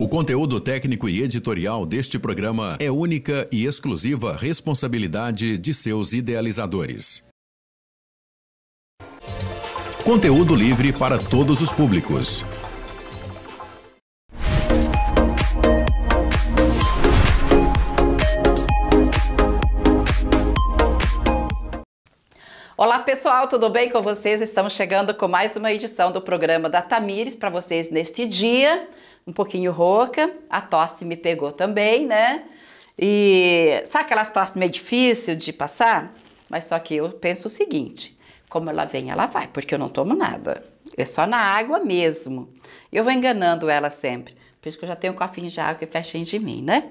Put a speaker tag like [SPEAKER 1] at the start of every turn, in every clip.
[SPEAKER 1] O conteúdo técnico e editorial deste programa é única e exclusiva responsabilidade de seus idealizadores. Conteúdo livre para todos os públicos.
[SPEAKER 2] Olá pessoal, tudo bem com vocês? Estamos chegando com mais uma edição do programa da Tamires para vocês neste dia um pouquinho rouca, a tosse me pegou também, né? E sabe aquelas tosse meio difícil de passar? Mas só que eu penso o seguinte: como ela vem, ela vai, porque eu não tomo nada. É só na água mesmo. Eu vou enganando ela sempre. Por isso que eu já tenho um copinho de água que fecha em de mim, né?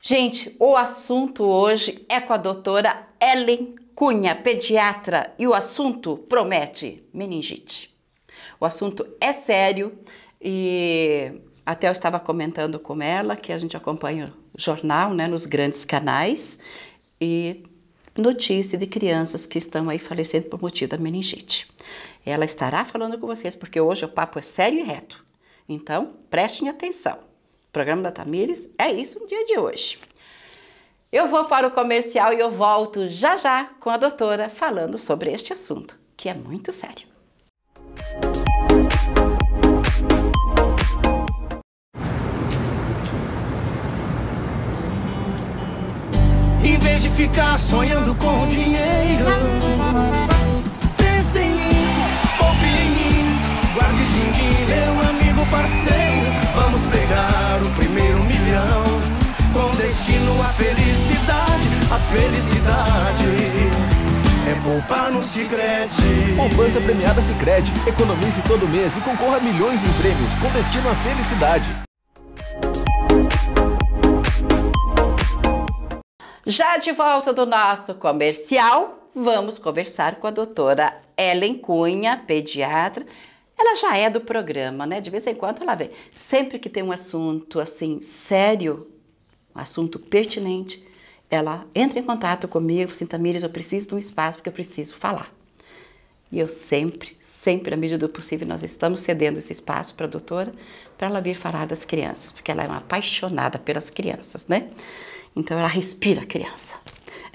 [SPEAKER 2] Gente, o assunto hoje é com a doutora Ellen Cunha, pediatra, e o assunto promete meningite. O assunto é sério e até eu estava comentando com ela que a gente acompanha o jornal, né, nos grandes canais e notícia de crianças que estão aí falecendo por motivo da meningite. Ela estará falando com vocês porque hoje o papo é sério e reto. Então, prestem atenção. O programa da Tamires é isso no dia de hoje. Eu vou para o comercial e eu volto já já com a doutora falando sobre este assunto, que é muito sério. Música
[SPEAKER 3] Em vez de ficar sonhando com dinheiro Pense em mim, poupe em mim Guarde din-din, meu amigo parceiro Vamos pegar o primeiro milhão Com destino à felicidade,
[SPEAKER 4] a felicidade é poupar no Sicredi. Poupança premiada Sicredi. Economize todo mês e concorra a milhões em prêmios com destino à felicidade.
[SPEAKER 2] Já de volta do nosso comercial, vamos conversar com a doutora Ellen Cunha, pediatra. Ela já é do programa, né? De vez em quando ela vem. Sempre que tem um assunto assim sério, um assunto pertinente, ela entra em contato comigo, assim, Tamires, eu preciso de um espaço porque eu preciso falar. E eu sempre, sempre, na medida do possível, nós estamos cedendo esse espaço para a doutora, para ela vir falar das crianças, porque ela é uma apaixonada pelas crianças, né? Então ela respira criança.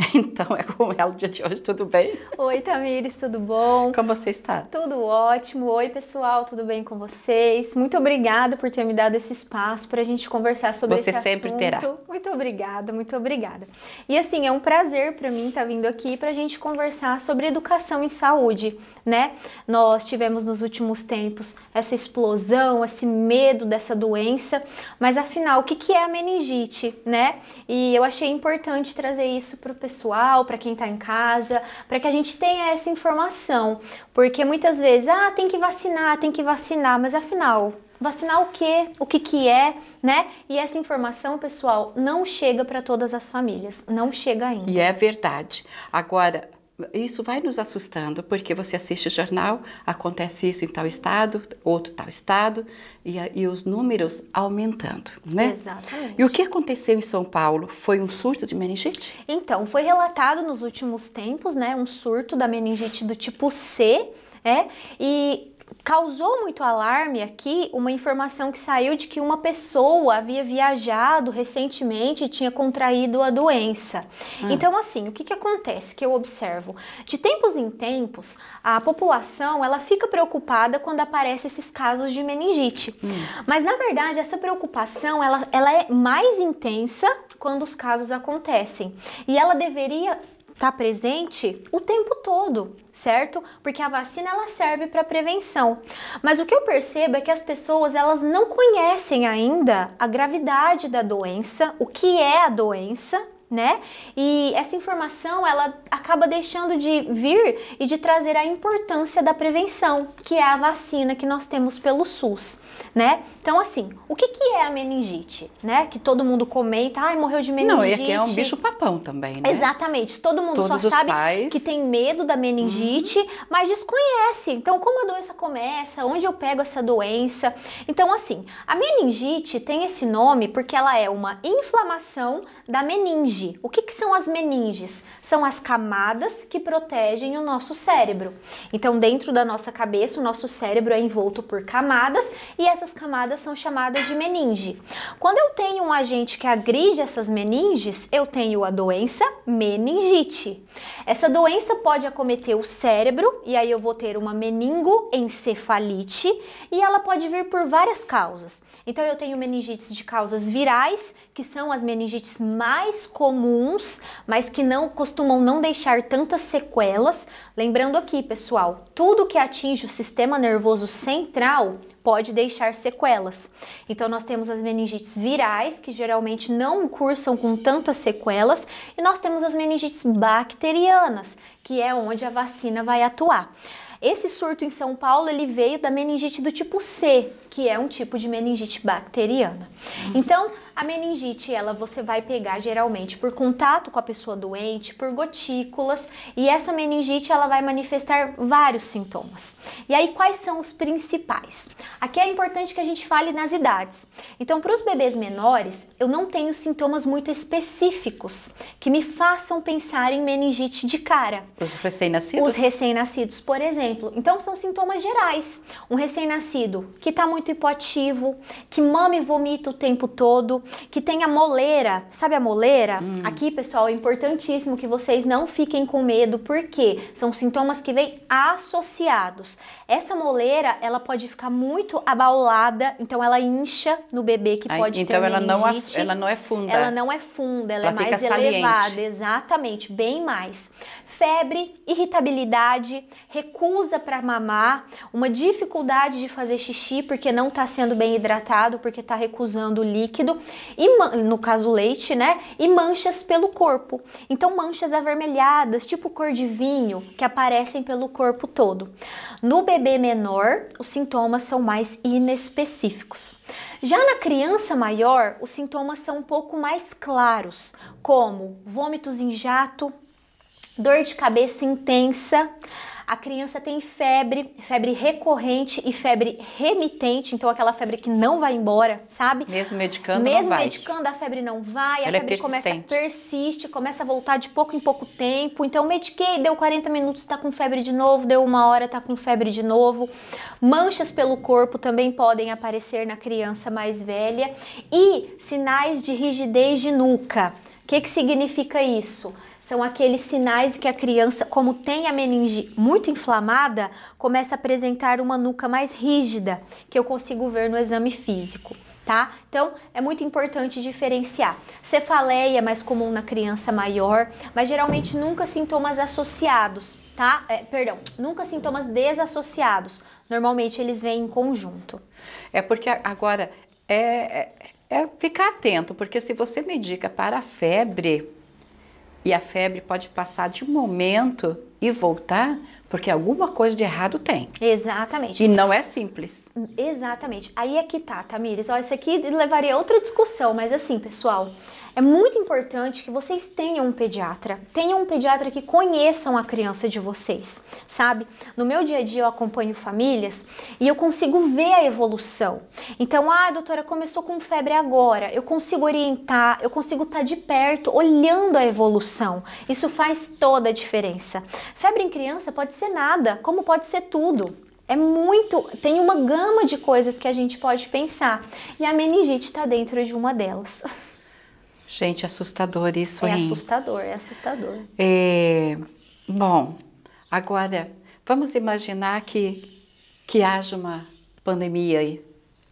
[SPEAKER 2] Então é com ela o dia de hoje, tudo bem?
[SPEAKER 4] Oi, Tamires, tudo bom? Como você está? Tudo ótimo. Oi, pessoal, tudo bem com vocês? Muito obrigada por ter me dado esse espaço para a gente conversar sobre você esse assunto. Você sempre terá. Muito obrigada, muito obrigada. E assim, é um prazer para mim estar tá vindo aqui para a gente conversar sobre educação e saúde, né? Nós tivemos nos últimos tempos essa explosão, esse medo dessa doença, mas afinal, o que, que é a meningite, né? E eu achei importante trazer isso para o pessoal pessoal, para quem está em casa, para que a gente tenha essa informação. Porque muitas vezes, ah, tem que vacinar, tem que vacinar, mas afinal, vacinar o que, o que que é, né? E essa informação, pessoal, não chega para todas as famílias, não chega ainda.
[SPEAKER 2] E é verdade. Agora, isso vai nos assustando, porque você assiste o jornal, acontece isso em tal estado, outro tal estado, e, e os números aumentando, né? Exatamente. E o que aconteceu em São Paulo? Foi um surto de meningite?
[SPEAKER 4] Então, foi relatado nos últimos tempos, né, um surto da meningite do tipo C, é, e causou muito alarme aqui uma informação que saiu de que uma pessoa havia viajado recentemente e tinha contraído a doença. Hum. Então, assim, o que, que acontece que eu observo? De tempos em tempos, a população ela fica preocupada quando aparecem esses casos de meningite. Hum. Mas, na verdade, essa preocupação ela, ela é mais intensa quando os casos acontecem. E ela deveria está presente o tempo todo, certo? Porque a vacina ela serve para prevenção. Mas o que eu percebo é que as pessoas elas não conhecem ainda a gravidade da doença, o que é a doença né? E essa informação ela acaba deixando de vir e de trazer a importância da prevenção, que é a vacina que nós temos pelo SUS, né? Então assim, o que, que é a meningite, né? Que todo mundo comenta, ai morreu de meningite. Não, e aqui é um bicho
[SPEAKER 2] papão também, né?
[SPEAKER 4] Exatamente, todo mundo Todos só sabe pais... que tem medo da meningite, uhum. mas desconhece. Então como a doença começa, onde eu pego essa doença? Então assim, a meningite tem esse nome porque ela é uma inflamação da meninge meninge. O que, que, são as meninges? São as camadas que protegem o nosso cérebro. Então, dentro da nossa cabeça, o nosso cérebro é envolto por camadas e essas camadas são chamadas de meninge. Quando eu tenho um agente que agride essas meninges, eu tenho a doença meningite. Essa doença pode acometer o cérebro e aí eu vou ter uma meningoencefalite e ela pode vir por várias causas. Então eu tenho meningites de causas virais, que são as meningites mais comuns, mas que não costumam não deixar tantas sequelas. Lembrando aqui, pessoal, tudo que atinge o sistema nervoso central pode deixar sequelas. Então nós temos as meningites virais, que geralmente não cursam com tantas sequelas, e nós temos as meningites bacterianas, que é onde a vacina vai atuar. Esse surto em São Paulo ele veio da meningite do tipo C, que é um tipo de meningite bacteriana. Uhum. Então, a meningite, ela você vai pegar geralmente por contato com a pessoa doente, por gotículas, e essa meningite ela vai manifestar vários sintomas. E aí quais são os principais? Aqui é importante que a gente fale nas idades. Então, para os bebês menores, eu não tenho sintomas muito específicos que me façam pensar em meningite de cara. Os
[SPEAKER 2] recém-nascidos? Os
[SPEAKER 4] recém-nascidos, por exemplo. Então, são sintomas gerais. Um recém-nascido que está muito hipoativo, que mama e vomita o tempo todo, que tenha moleira. Sabe a moleira? Hum. Aqui, pessoal, é importantíssimo que vocês não fiquem com medo, porque são sintomas que vêm associados. Essa moleira, ela pode ficar muito abaulada, então ela incha no bebê que pode Ai, então ter ela Não ela não é funda. Ela não é funda, ela, é ela é mais elevada, exatamente, bem mais. Febre, irritabilidade, recusa para mamar, uma dificuldade de fazer xixi porque não está sendo bem hidratado, porque está recusando o líquido, e no caso leite, né? E manchas pelo corpo. Então manchas avermelhadas, tipo cor de vinho, que aparecem pelo corpo todo. No bebê bebê menor, os sintomas são mais inespecíficos. Já na criança maior, os sintomas são um pouco mais claros, como vômitos em jato, dor de cabeça intensa, a criança tem febre, febre recorrente e febre remitente, então aquela febre que não vai embora, sabe? Mesmo medicando, Mesmo não medicando, a febre não vai, a Ela é febre é começa, persiste, começa a voltar de pouco em pouco tempo. Então, mediquei, deu 40 minutos, tá com febre de novo, deu uma hora, tá com febre de novo. Manchas pelo corpo também podem aparecer na criança mais velha e sinais de rigidez de nuca. O que, que significa isso? são aqueles sinais que a criança, como tem a meninge muito inflamada, começa a apresentar uma nuca mais rígida, que eu consigo ver no exame físico. Tá? Então é muito importante diferenciar. Cefaleia é mais comum na criança maior, mas geralmente nunca sintomas associados, tá? É, perdão, nunca sintomas desassociados. Normalmente eles vêm em conjunto. É porque agora é,
[SPEAKER 2] é, é ficar atento, porque se você medica para a febre, e a febre pode passar de um momento e voltar, porque alguma coisa de errado tem. Exatamente. E não é simples.
[SPEAKER 4] Exatamente. Aí é que tá, Tamires. Olha, isso aqui levaria outra discussão, mas assim, pessoal, é muito importante que vocês tenham um pediatra. Tenham um pediatra que conheçam a criança de vocês, sabe? No meu dia a dia eu acompanho famílias e eu consigo ver a evolução. Então, ah, doutora, começou com febre agora. Eu consigo orientar, eu consigo estar tá de perto olhando a evolução. Isso faz toda a diferença. Febre em criança pode ser nada, como pode ser tudo. É muito, tem uma gama de coisas que a gente pode pensar. E a meningite está dentro de uma delas.
[SPEAKER 2] Gente, assustador isso, é hein? É assustador,
[SPEAKER 4] é assustador.
[SPEAKER 2] É, bom, agora
[SPEAKER 4] vamos imaginar
[SPEAKER 2] que, que haja uma pandemia aí,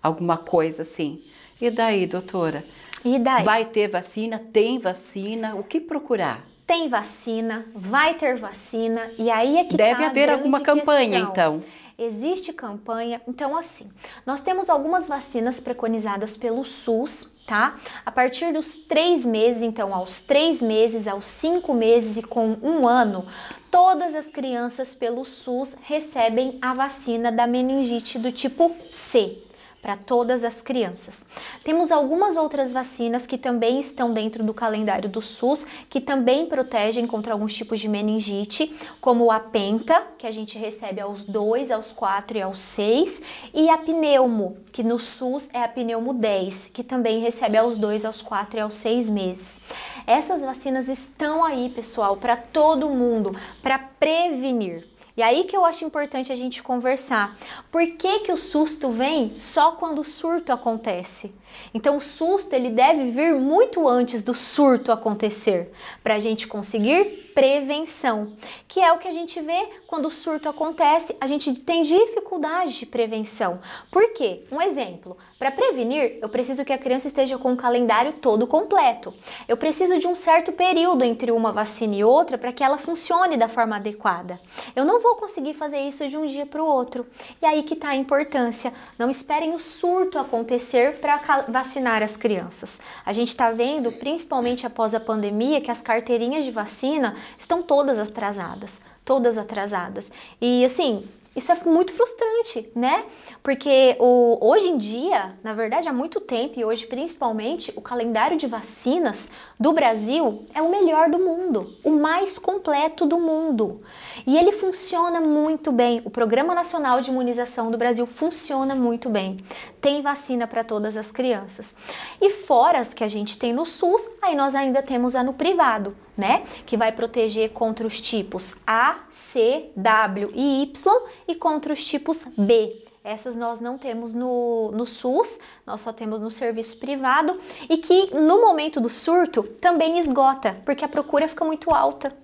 [SPEAKER 2] alguma coisa assim. E daí, doutora? E daí? Vai ter vacina? Tem vacina? O que procurar?
[SPEAKER 4] Tem vacina, vai ter vacina,
[SPEAKER 2] e aí é que Deve tá haver alguma campanha, questão. então
[SPEAKER 4] existe campanha. Então, assim, nós temos algumas vacinas preconizadas pelo SUS, tá? A partir dos três meses, então, aos três meses, aos cinco meses e com um ano, todas as crianças pelo SUS recebem a vacina da meningite do tipo C, para todas as crianças. Temos algumas outras vacinas que também estão dentro do calendário do SUS, que também protegem contra alguns tipos de meningite, como a penta, que a gente recebe aos 2, aos 4 e aos 6, e a pneumo, que no SUS é a pneumo 10, que também recebe aos 2, aos 4 e aos 6 meses. Essas vacinas estão aí, pessoal, para todo mundo, para prevenir. E aí que eu acho importante a gente conversar. Por que, que o susto vem só quando o surto acontece? Então, o susto ele deve vir muito antes do surto acontecer, para a gente conseguir prevenção, que é o que a gente vê quando o surto acontece, a gente tem dificuldade de prevenção. Por quê? Um exemplo: para prevenir, eu preciso que a criança esteja com o calendário todo completo. Eu preciso de um certo período entre uma vacina e outra para que ela funcione da forma adequada. Eu não vou conseguir fazer isso de um dia para o outro. E aí que está a importância. Não esperem o surto acontecer para vacinar as crianças. A gente está vendo, principalmente após a pandemia, que as carteirinhas de vacina estão todas atrasadas, todas atrasadas. E assim, isso é muito frustrante, né? Porque o, hoje em dia, na verdade há muito tempo e hoje principalmente, o calendário de vacinas do Brasil é o melhor do mundo, o mais completo do mundo. E ele funciona muito bem. O Programa Nacional de Imunização do Brasil funciona muito bem. Tem vacina para todas as crianças. E fora as que a gente tem no SUS, aí nós ainda temos a no privado, né? Que vai proteger contra os tipos A, C, W e Y e contra os tipos B. Essas nós não temos no, no SUS, nós só temos no serviço privado e que no momento do surto também esgota, porque a procura fica muito alta.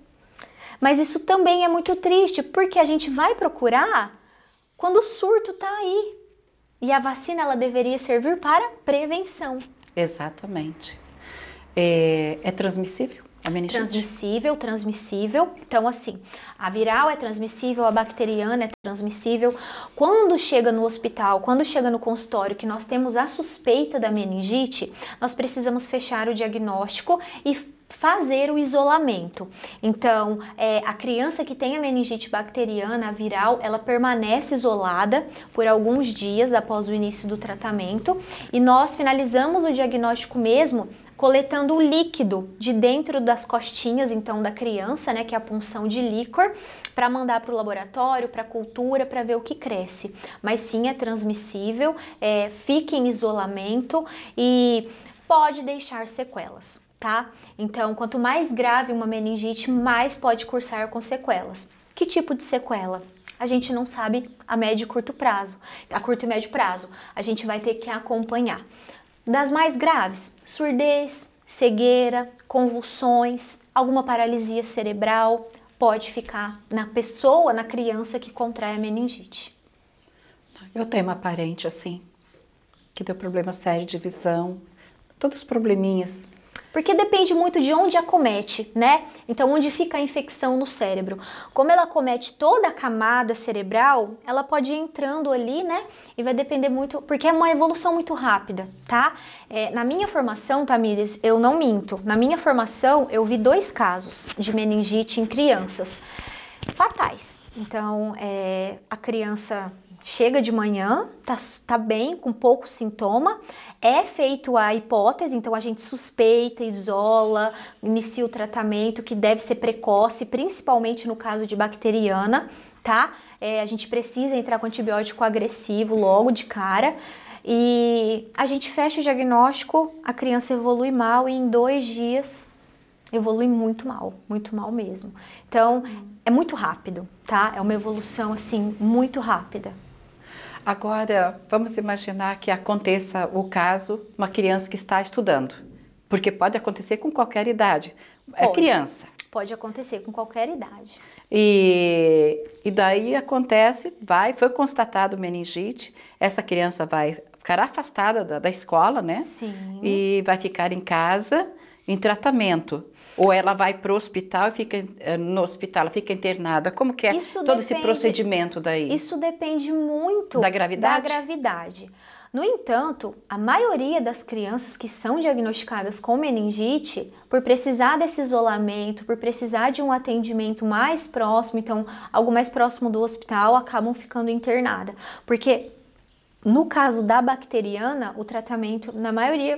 [SPEAKER 4] Mas isso também é muito triste, porque a gente vai procurar quando o surto está aí. E a vacina ela deveria servir para prevenção. Exatamente. é, é transmissível? meningite. Transmissível, transmissível. Então, assim, a viral é transmissível, a bacteriana é transmissível. Quando chega no hospital, quando chega no consultório que nós temos a suspeita da meningite, nós precisamos fechar o diagnóstico e fazer o isolamento. Então, é, a criança que tem a meningite bacteriana a viral, ela permanece isolada por alguns dias após o início do tratamento e nós finalizamos o diagnóstico mesmo coletando o líquido de dentro das costinhas, então, da criança, né, que é a punção de líquor, para mandar para o laboratório, para a cultura, para ver o que cresce. Mas sim, é transmissível, é, fique em isolamento e pode deixar sequelas. Tá? Então, quanto mais grave uma meningite, mais pode cursar com sequelas. Que tipo de sequela? A gente não sabe a médio e curto prazo, a curto e médio prazo. A gente vai ter que acompanhar das mais graves: surdez, cegueira, convulsões, alguma paralisia cerebral pode ficar na pessoa, na criança que contrai a meningite.
[SPEAKER 2] Eu tenho uma parente assim, que deu problema sério de
[SPEAKER 4] visão, todos os probleminhas. Porque depende muito de onde acomete, né? Então, onde fica a infecção no cérebro. Como ela acomete toda a camada cerebral, ela pode ir entrando ali, né? E vai depender muito, porque é uma evolução muito rápida, tá? É, na minha formação, Tamires, eu não minto. Na minha formação, eu vi dois casos de meningite em crianças fatais. Então, é, a criança chega de manhã, tá, tá bem, com pouco sintoma, é feito a hipótese, então a gente suspeita, isola, inicia o tratamento que deve ser precoce, principalmente no caso de bacteriana, tá? É, a gente precisa entrar com antibiótico agressivo logo de cara. E a gente fecha o diagnóstico, a criança evolui mal e em dois dias evolui muito mal, muito mal mesmo. Então, é muito rápido, tá? É uma evolução, assim, muito rápida. Agora, vamos imaginar que aconteça o caso
[SPEAKER 2] uma criança que está estudando, porque pode acontecer com qualquer idade. É pode. É criança.
[SPEAKER 4] Pode acontecer com qualquer idade.
[SPEAKER 2] E, e daí acontece, vai, foi constatado meningite, essa criança vai ficar afastada da, da escola, né? Sim. E vai ficar em casa em tratamento. Ou ela vai para o hospital e fica eh, no hospital, ela fica internada. Como que é isso todo depende, esse procedimento daí? Isso
[SPEAKER 4] depende muito da gravidade. Da gravidade. No entanto, a maioria das crianças que são diagnosticadas com meningite, por precisar desse isolamento, por precisar de um atendimento mais próximo, então algo mais próximo do hospital, acabam ficando internada. Porque no caso da bacteriana, o tratamento, na maioria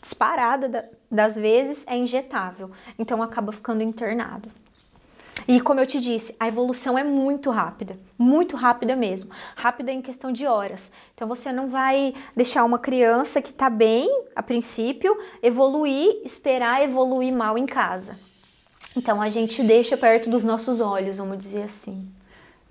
[SPEAKER 4] disparada das vezes é injetável, então acaba ficando internado. E como eu te disse, a evolução é muito rápida, muito rápida mesmo. Rápida em questão de horas. Então você não vai deixar uma criança que está bem a princípio evoluir, esperar evoluir mal em casa. Então a gente deixa perto dos nossos olhos, vamos dizer assim.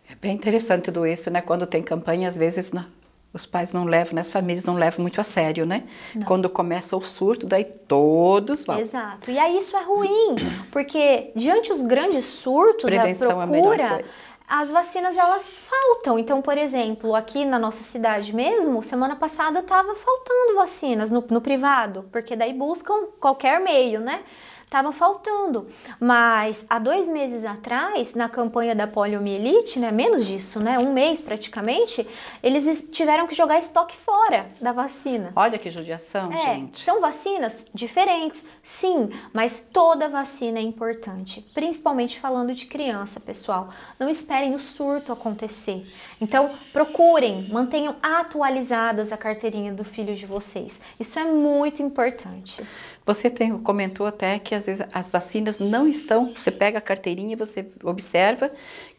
[SPEAKER 2] É bem interessante tudo isso, né? Quando tem campanha, às vezes não os pais não levam, né? as famílias não levam muito a sério, né? Não. Quando começa o surto, daí todos vão.
[SPEAKER 4] Exato. E aí isso é ruim, porque diante os grandes surtos, Prevenção a procura, é a as vacinas elas faltam. Então, por exemplo, aqui na nossa cidade mesmo, semana passada estava faltando vacinas no, no privado, porque daí buscam qualquer meio, né? estavam faltando. Mas há dois meses atrás, na campanha da poliomielite, né, menos disso, né, um mês praticamente, eles tiveram que jogar estoque fora da vacina. Olha que judiação, é, gente. São vacinas diferentes, sim, mas toda vacina é importante, principalmente falando de criança, pessoal. Não esperem o surto acontecer. Então, procurem, mantenham atualizadas a carteirinha do filho de vocês. Isso é muito importante. Você tem, comentou até que às vezes as vacinas não
[SPEAKER 2] estão, você pega a carteirinha e você observa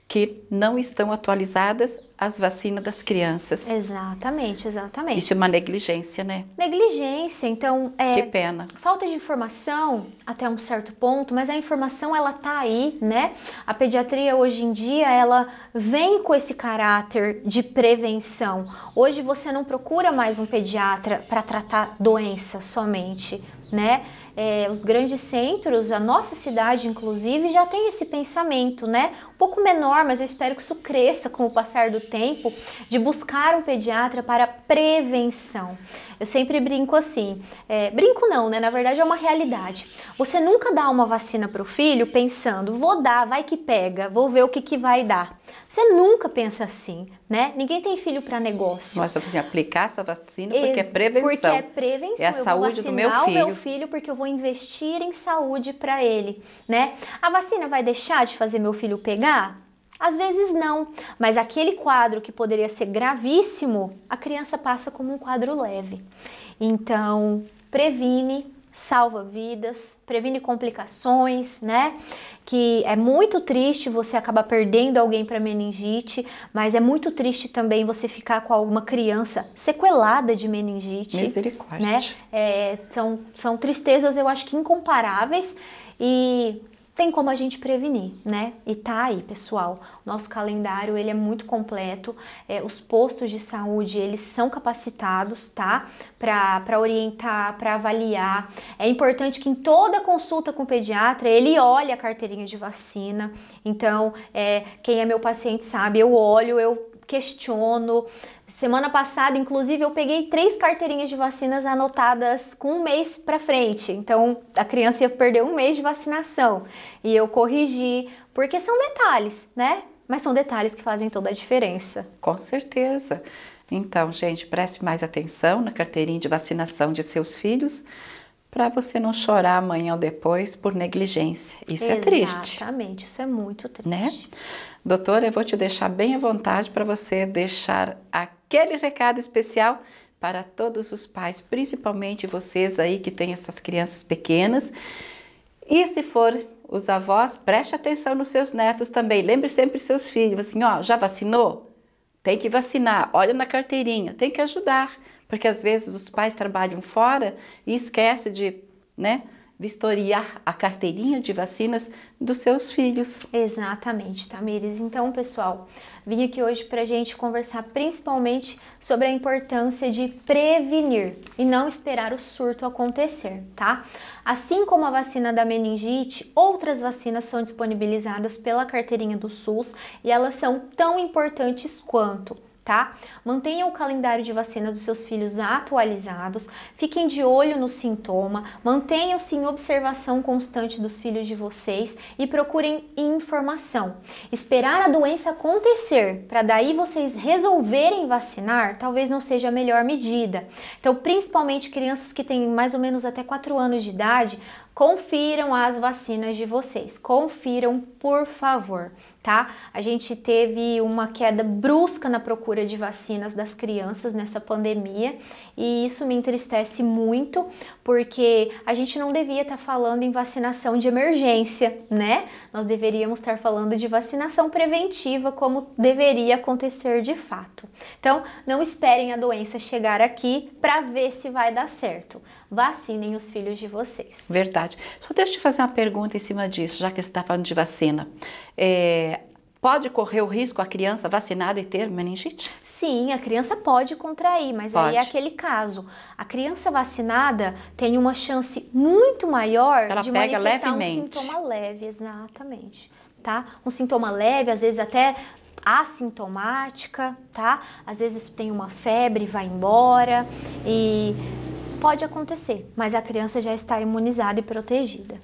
[SPEAKER 2] que não estão atualizadas as vacinas das crianças.
[SPEAKER 4] Exatamente, exatamente. Isso
[SPEAKER 2] é uma negligência, né?
[SPEAKER 4] Negligência, então... É, que pena. Falta de informação até um certo ponto, mas a informação ela tá aí, né? A pediatria hoje em dia, ela vem com esse caráter de prevenção. Hoje você não procura mais um pediatra para tratar doença somente, né? É, os grandes centros, a nossa cidade inclusive, já tem esse pensamento, né? Um pouco menor, mas eu espero que isso cresça com o passar do tempo, de buscar um pediatra para prevenção. Eu sempre brinco assim, é, brinco não, né? Na verdade é uma realidade. Você nunca dá uma vacina para o filho pensando, vou dar, vai que pega, vou ver o que, que vai dar. Você nunca pensa assim, né? Ninguém tem filho para negócio.
[SPEAKER 2] Você precisa assim, aplicar essa vacina porque é Ex é prevenção. Porque é prevenção. É a eu saúde do meu filho. O meu
[SPEAKER 4] filho porque eu vou investir em saúde para ele, né? A vacina vai deixar de fazer meu filho pegar? Às vezes não, mas aquele quadro que poderia ser gravíssimo, a criança passa como um quadro leve. Então, previne, salva vidas, previne complicações, né? Que é muito triste você acabar perdendo alguém para meningite, mas é muito triste também você ficar com alguma criança sequelada de meningite. Né? Misericórdia. Né? É, são, são tristezas, eu acho que incomparáveis. E tem como a gente prevenir, né? E tá aí, pessoal. Nosso calendário ele é muito completo. É, os postos de saúde eles são capacitados, tá? Para orientar, para avaliar. É importante que em toda consulta com o pediatra ele olhe a carteirinha de vacina. Então, é, quem é meu paciente sabe, eu olho, eu questiono, Semana passada, inclusive, eu peguei três carteirinhas de vacinas anotadas com um mês para frente. Então, a criança ia perder um mês de vacinação. E eu corrigi, porque são detalhes, né? Mas são detalhes que fazem toda a diferença.
[SPEAKER 2] Com certeza. Então, gente, preste mais atenção na carteirinha de vacinação de seus filhos para você não chorar amanhã ou depois por negligência. Isso Exatamente, é triste.
[SPEAKER 4] Exatamente, isso é muito triste.
[SPEAKER 2] Né? Doutora, eu vou te deixar bem à vontade para você deixar aqui aquele recado especial para todos os pais, principalmente vocês aí que têm as suas crianças pequenas. E se for os avós, preste atenção nos seus netos também. Lembre sempre seus filhos, assim, ó, já vacinou? Tem que vacinar. Olha na carteirinha, tem que ajudar, porque às vezes os pais trabalham fora e esquece de, né, vistoriar a carteirinha de vacinas
[SPEAKER 4] dos seus filhos. Exatamente, Tamires. Então, pessoal, vim aqui hoje para a gente conversar principalmente sobre a importância de prevenir e não esperar o surto acontecer, tá? Assim como a vacina da meningite, outras vacinas são disponibilizadas pela carteirinha do SUS e elas são tão importantes quanto tá? Mantenha o calendário de vacinas dos seus filhos atualizados, fiquem de olho no sintoma, mantenham-se em observação constante dos filhos de vocês e procurem informação. Esperar a doença acontecer para daí vocês resolverem vacinar talvez não seja a melhor medida. Então, principalmente crianças que têm mais ou menos até 4 anos de idade, confiram as vacinas de vocês. Confiram, por favor tá? A gente teve uma queda brusca na procura de vacinas das crianças nessa pandemia e isso me entristece muito porque a gente não devia estar tá falando em vacinação de emergência, né? Nós deveríamos estar falando de vacinação preventiva como deveria acontecer de fato. Então, não esperem a doença chegar aqui para ver se vai dar certo vacinem os filhos de vocês.
[SPEAKER 2] Verdade. Só deixa eu te fazer uma pergunta em cima disso, já que você está falando de vacina. É, Pode correr o risco a criança vacinada e ter
[SPEAKER 4] meningite? Sim, a criança pode contrair, mas pode. aí é aquele caso. A criança vacinada tem uma chance muito maior Ela de pega manifestar levemente. um sintoma leve, exatamente, tá? Um sintoma leve, às vezes até assintomática, tá? Às vezes tem uma febre, vai embora e Pode acontecer, mas a criança já está imunizada e protegida.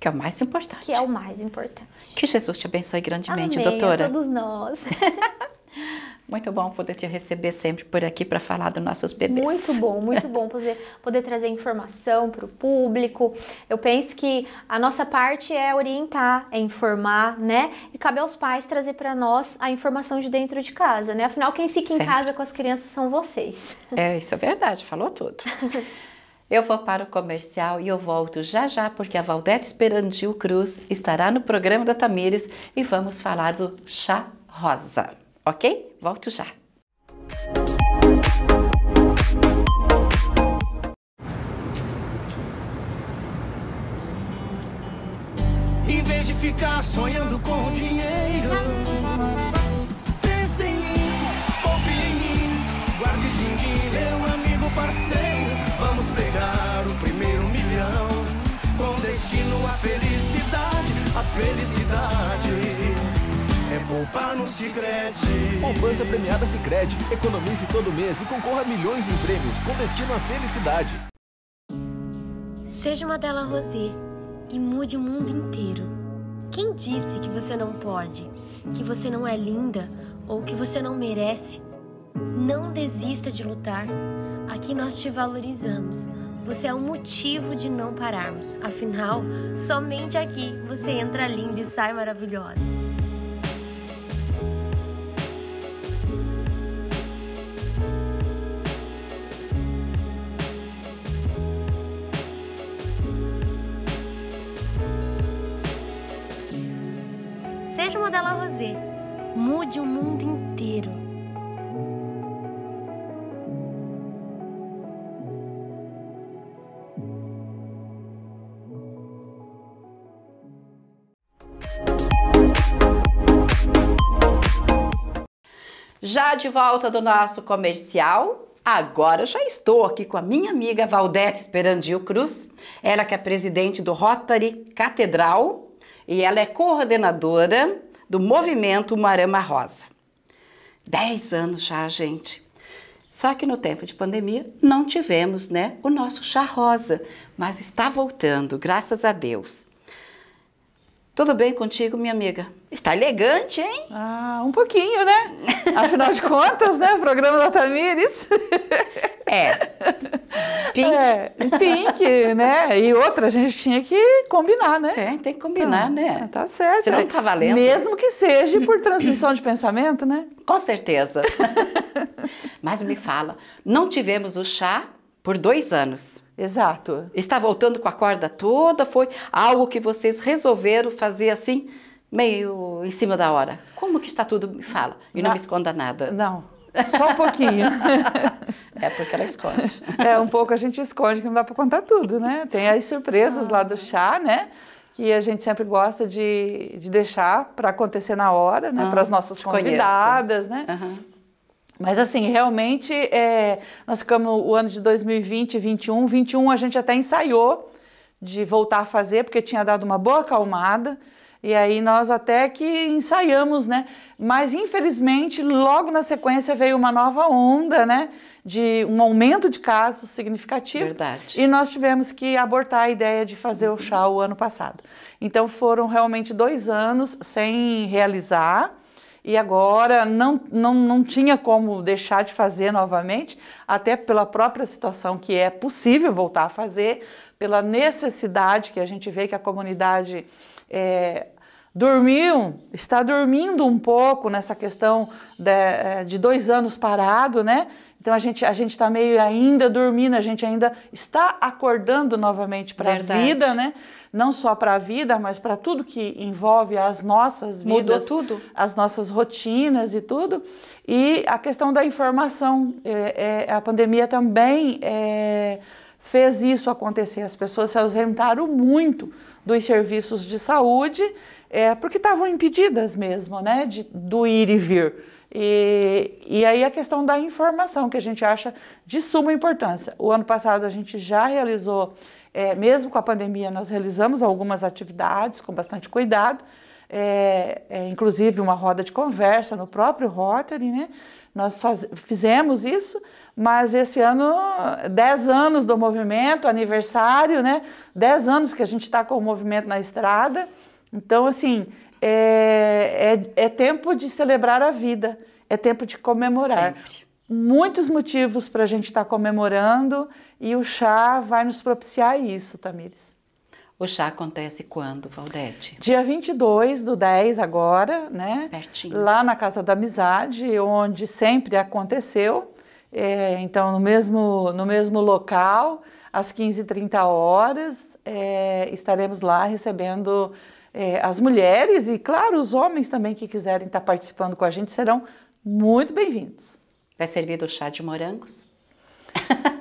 [SPEAKER 4] Que é o mais importante. Que é o mais importante.
[SPEAKER 2] Que Jesus te abençoe grandemente, Amém doutora. A todos
[SPEAKER 4] nós.
[SPEAKER 2] Muito bom poder te receber sempre por aqui para falar dos nossos bebês. Muito
[SPEAKER 4] bom, muito bom poder, poder trazer informação para o público. Eu penso que a nossa parte é orientar, é informar, né? E cabe aos pais trazer para nós a informação de dentro de casa, né? Afinal, quem fica em casa com as crianças são vocês.
[SPEAKER 2] É, isso é verdade,
[SPEAKER 4] falou tudo.
[SPEAKER 2] Eu vou para o comercial e eu volto já já porque a Valdete Esperandil Cruz estará no programa da Tamires e vamos falar do chá rosa ok? Volto já!
[SPEAKER 3] Em vez de ficar sonhando com o dinheiro, pense em mim, poupe em mim, guarde din-din, meu amigo parceiro. Vamos pegar o primeiro milhão, com destino à felicidade, a
[SPEAKER 4] felicidade poupar no Sicredi. Poupança premiada Sicredi. Economize todo mês e concorra a milhões em prêmios com destino à felicidade. Seja uma Della Rosé e mude o mundo inteiro. Quem disse que você não pode, que você não é linda ou que você não merece? Não desista de lutar. Aqui nós te valorizamos. Você é o motivo de não pararmos. Afinal, somente aqui você entra linda e sai maravilhosa. seja uma Della Rosé, mude o mundo inteiro.
[SPEAKER 2] Já de volta do nosso comercial, agora eu já estou aqui com a minha amiga Valdete Esperandio Cruz, ela que é presidente do Rotary Catedral e ela é coordenadora do movimento Marama Rosa. Dez anos já, gente. Só que no tempo de pandemia não tivemos, né, o nosso chá rosa, mas está voltando, graças a Deus. Tudo bem contigo, minha amiga? Está elegante, hein? Ah, um pouquinho, né? Afinal de contas, né? Programa da Tamires. É. Pink. É,
[SPEAKER 1] pink, né? E outra, a gente tinha que combinar, né? Tem, tem que combinar, então, né? Ah, tá certo. Você não tá valendo. Mesmo
[SPEAKER 2] que seja por transmissão de pensamento, né? Com certeza. Mas me fala, não tivemos o chá por dois anos. Exato. Está voltando com a corda toda? Foi algo que vocês resolveram fazer assim, meio em cima da hora? Como que está tudo? Me fala. E não, me esconda nada. Não.
[SPEAKER 3] Só um pouquinho.
[SPEAKER 2] É porque ela esconde. É, um pouco a gente esconde, que
[SPEAKER 1] não dá para contar tudo, né? Tem as surpresas ah. lá do ah. chá, né? que a gente sempre gosta de, de deixar para acontecer na hora, né? Ah, para as nossas convidadas, conheço. né? Uhum. Mas assim, realmente, é, nós ficamos o ano de 2020, 21, 21 a gente até ensaiou de voltar a fazer, porque tinha dado uma boa acalmada. E aí nós até que ensaiamos, né? Mas infelizmente, logo na sequência veio uma nova onda, né? De um aumento de casos significativo. Verdade. E nós tivemos que abortar a ideia de fazer o chá o ano passado. Então foram realmente dois anos sem realizar e agora não, não, não tinha como deixar de fazer novamente, até pela própria situação que é possível voltar a fazer, pela necessidade que a gente vê que a comunidade é, dormiu, está dormindo um pouco nessa questão de, é, de dois anos parado, né? Então a gente a gente está meio ainda dormindo, a gente ainda está acordando novamente para a vida, né? Não só para a vida, mas para tudo que envolve as nossas vidas, Mudou tudo, as nossas rotinas e tudo. E a questão da informação, é, é, a pandemia também é, fez isso acontecer. As pessoas se ausentaram muito dos serviços de saúde, é, porque estavam impedidas mesmo, né, de, do ir e vir. E, e aí a questão da informação, que a gente acha de suma importância. O ano passado a gente já realizou, é, mesmo com a pandemia, nós realizamos algumas atividades com bastante cuidado, é, é, inclusive uma roda de conversa no próprio Rotary, né? Nós fizemos isso, mas esse ano, 10 anos do movimento, aniversário, né? 10 anos que a gente está com o movimento na estrada. Então, assim, é, é, é tempo de celebrar a vida, é tempo de comemorar. Sempre. Muitos motivos para a gente estar tá comemorando e o chá vai nos propiciar isso, Tamires.
[SPEAKER 2] O chá acontece quando, Valdete?
[SPEAKER 1] Dia 22 do 10 agora, né? Pertinho. Lá na Casa da Amizade, onde sempre aconteceu. É, então, no mesmo, no mesmo local, às 15h30 horas, é, estaremos lá recebendo é, as mulheres e, claro, os homens também que quiserem estar participando com a gente serão muito bem-vindos.
[SPEAKER 2] Vai servir do chá de morangos?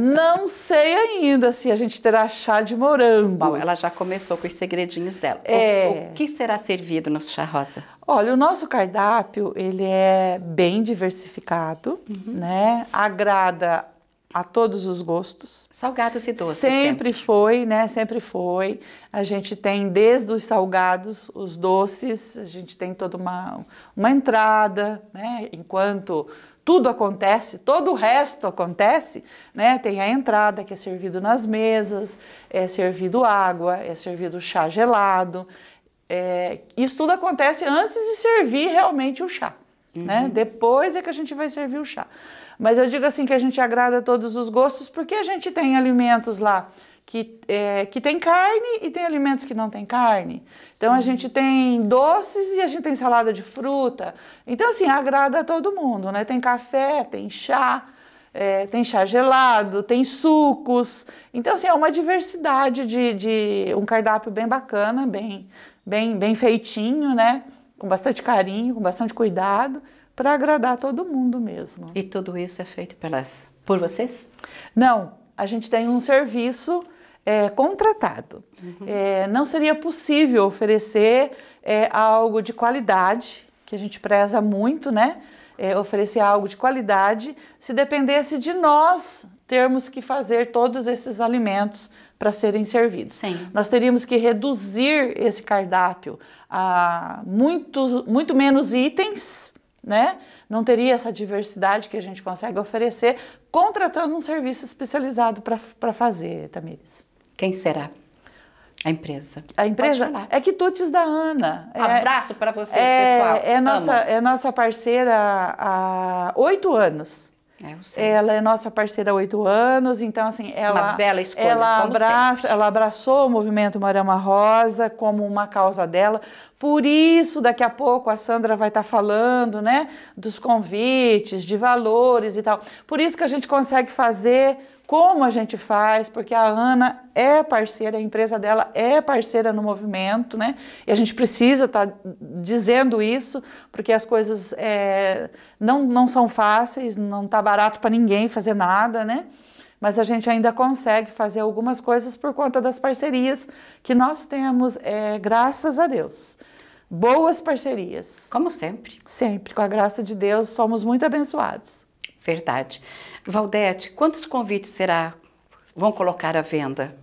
[SPEAKER 2] Não sei ainda se a gente terá chá de morango. Bom, ela já começou com os segredinhos dela. É... O, o, que será servido no chá rosa?
[SPEAKER 1] Olha, o nosso cardápio ele é bem diversificado, uhum. né? Agrada a todos os gostos. Salgados e doces. Sempre, sempre, foi, né? Sempre foi. A gente tem desde os salgados, os doces, a gente tem toda uma, uma entrada, né? Enquanto tudo acontece, todo o resto acontece, né? Tem a entrada que é servido nas mesas, é servido água, é servido chá gelado. É... isso tudo acontece antes de servir realmente o chá. Né. Uhum. Né? Depois é que a gente vai servir o chá. Mas eu digo assim que a gente agrada todos os gostos porque a gente tem alimentos lá que, é, que tem carne e tem alimentos que não tem carne. Então a gente tem doces e a gente tem salada de fruta. Então, assim, agrada a todo mundo, né? Tem café, tem chá. É, tem chá gelado, tem sucos. Então, assim, é uma diversidade de, de, um cardápio bem bacana, bem, bem, bem feitinho, né? Com bastante carinho, com bastante cuidado para agradar todo mundo mesmo. E tudo isso é feito pelas por vocês? Não, a gente tem um serviço é, contratado. Uhum. É, não seria possível oferecer é, algo de qualidade, que a gente preza muito, né? É, oferecer algo de qualidade, se dependesse de nós termos que fazer todos esses alimentos para serem servidos. Sim. Nós teríamos que reduzir esse cardápio a muito, muito menos itens né? Não teria essa diversidade que a gente consegue oferecer contratando um serviço especializado para fazer, Tamires.
[SPEAKER 2] Quem será? A empresa. A empresa é Quitutes
[SPEAKER 1] da Ana. É Abraço é,
[SPEAKER 2] para vocês, é, pessoal. É nossa,
[SPEAKER 1] é nossa parceira há oito anos. É, ela é nossa parceira há oito anos, então assim, ela, uma bela escolha, ela, abraça, ela abraçou o movimento Marama Rosa como uma causa dela. Por isso, daqui a pouco a Sandra vai estar tá falando, né, dos convites, de valores e tal. Por isso que a gente consegue fazer como a gente faz, porque a Ana é parceira, a empresa dela é parceira no movimento, né? E a gente precisa estar tá dizendo isso, porque as coisas é, não, não são fáceis, não está barato para ninguém fazer nada, né? Mas a gente ainda consegue fazer algumas coisas por conta das parcerias que nós temos, é, graças a Deus. Boas parcerias. Como sempre. Sempre, com a graça de Deus, somos muito
[SPEAKER 2] abençoados. Verdade. Valdete, quantos convites será vão colocar à venda?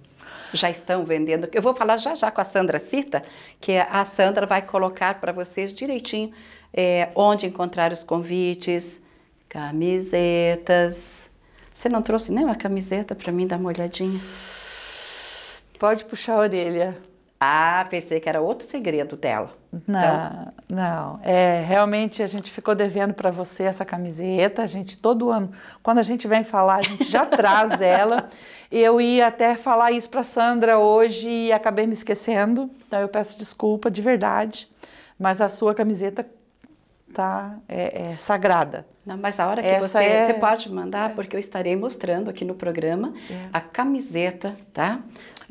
[SPEAKER 2] Já estão vendendo? Eu vou falar já já com a Sandra Cita, que é, a Sandra vai colocar para vocês direitinho é, onde encontrar os convites, camisetas. Você não trouxe nem uma camiseta para mim dar uma olhadinha? Pode puxar a orelha. Ah, pensei que era outro
[SPEAKER 1] segredo dela. Não, então... não. É, realmente a gente ficou devendo para você essa camiseta. A gente todo ano, quando a gente vem falar, a gente já traz ela. Eu ia até falar isso para Sandra hoje e acabei me esquecendo. Então eu peço desculpa
[SPEAKER 2] de verdade, mas a sua camiseta tá é, é sagrada. Não, mas a hora que Essa você é... você pode mandar, é. porque eu estarei mostrando aqui no programa é. a camiseta, tá?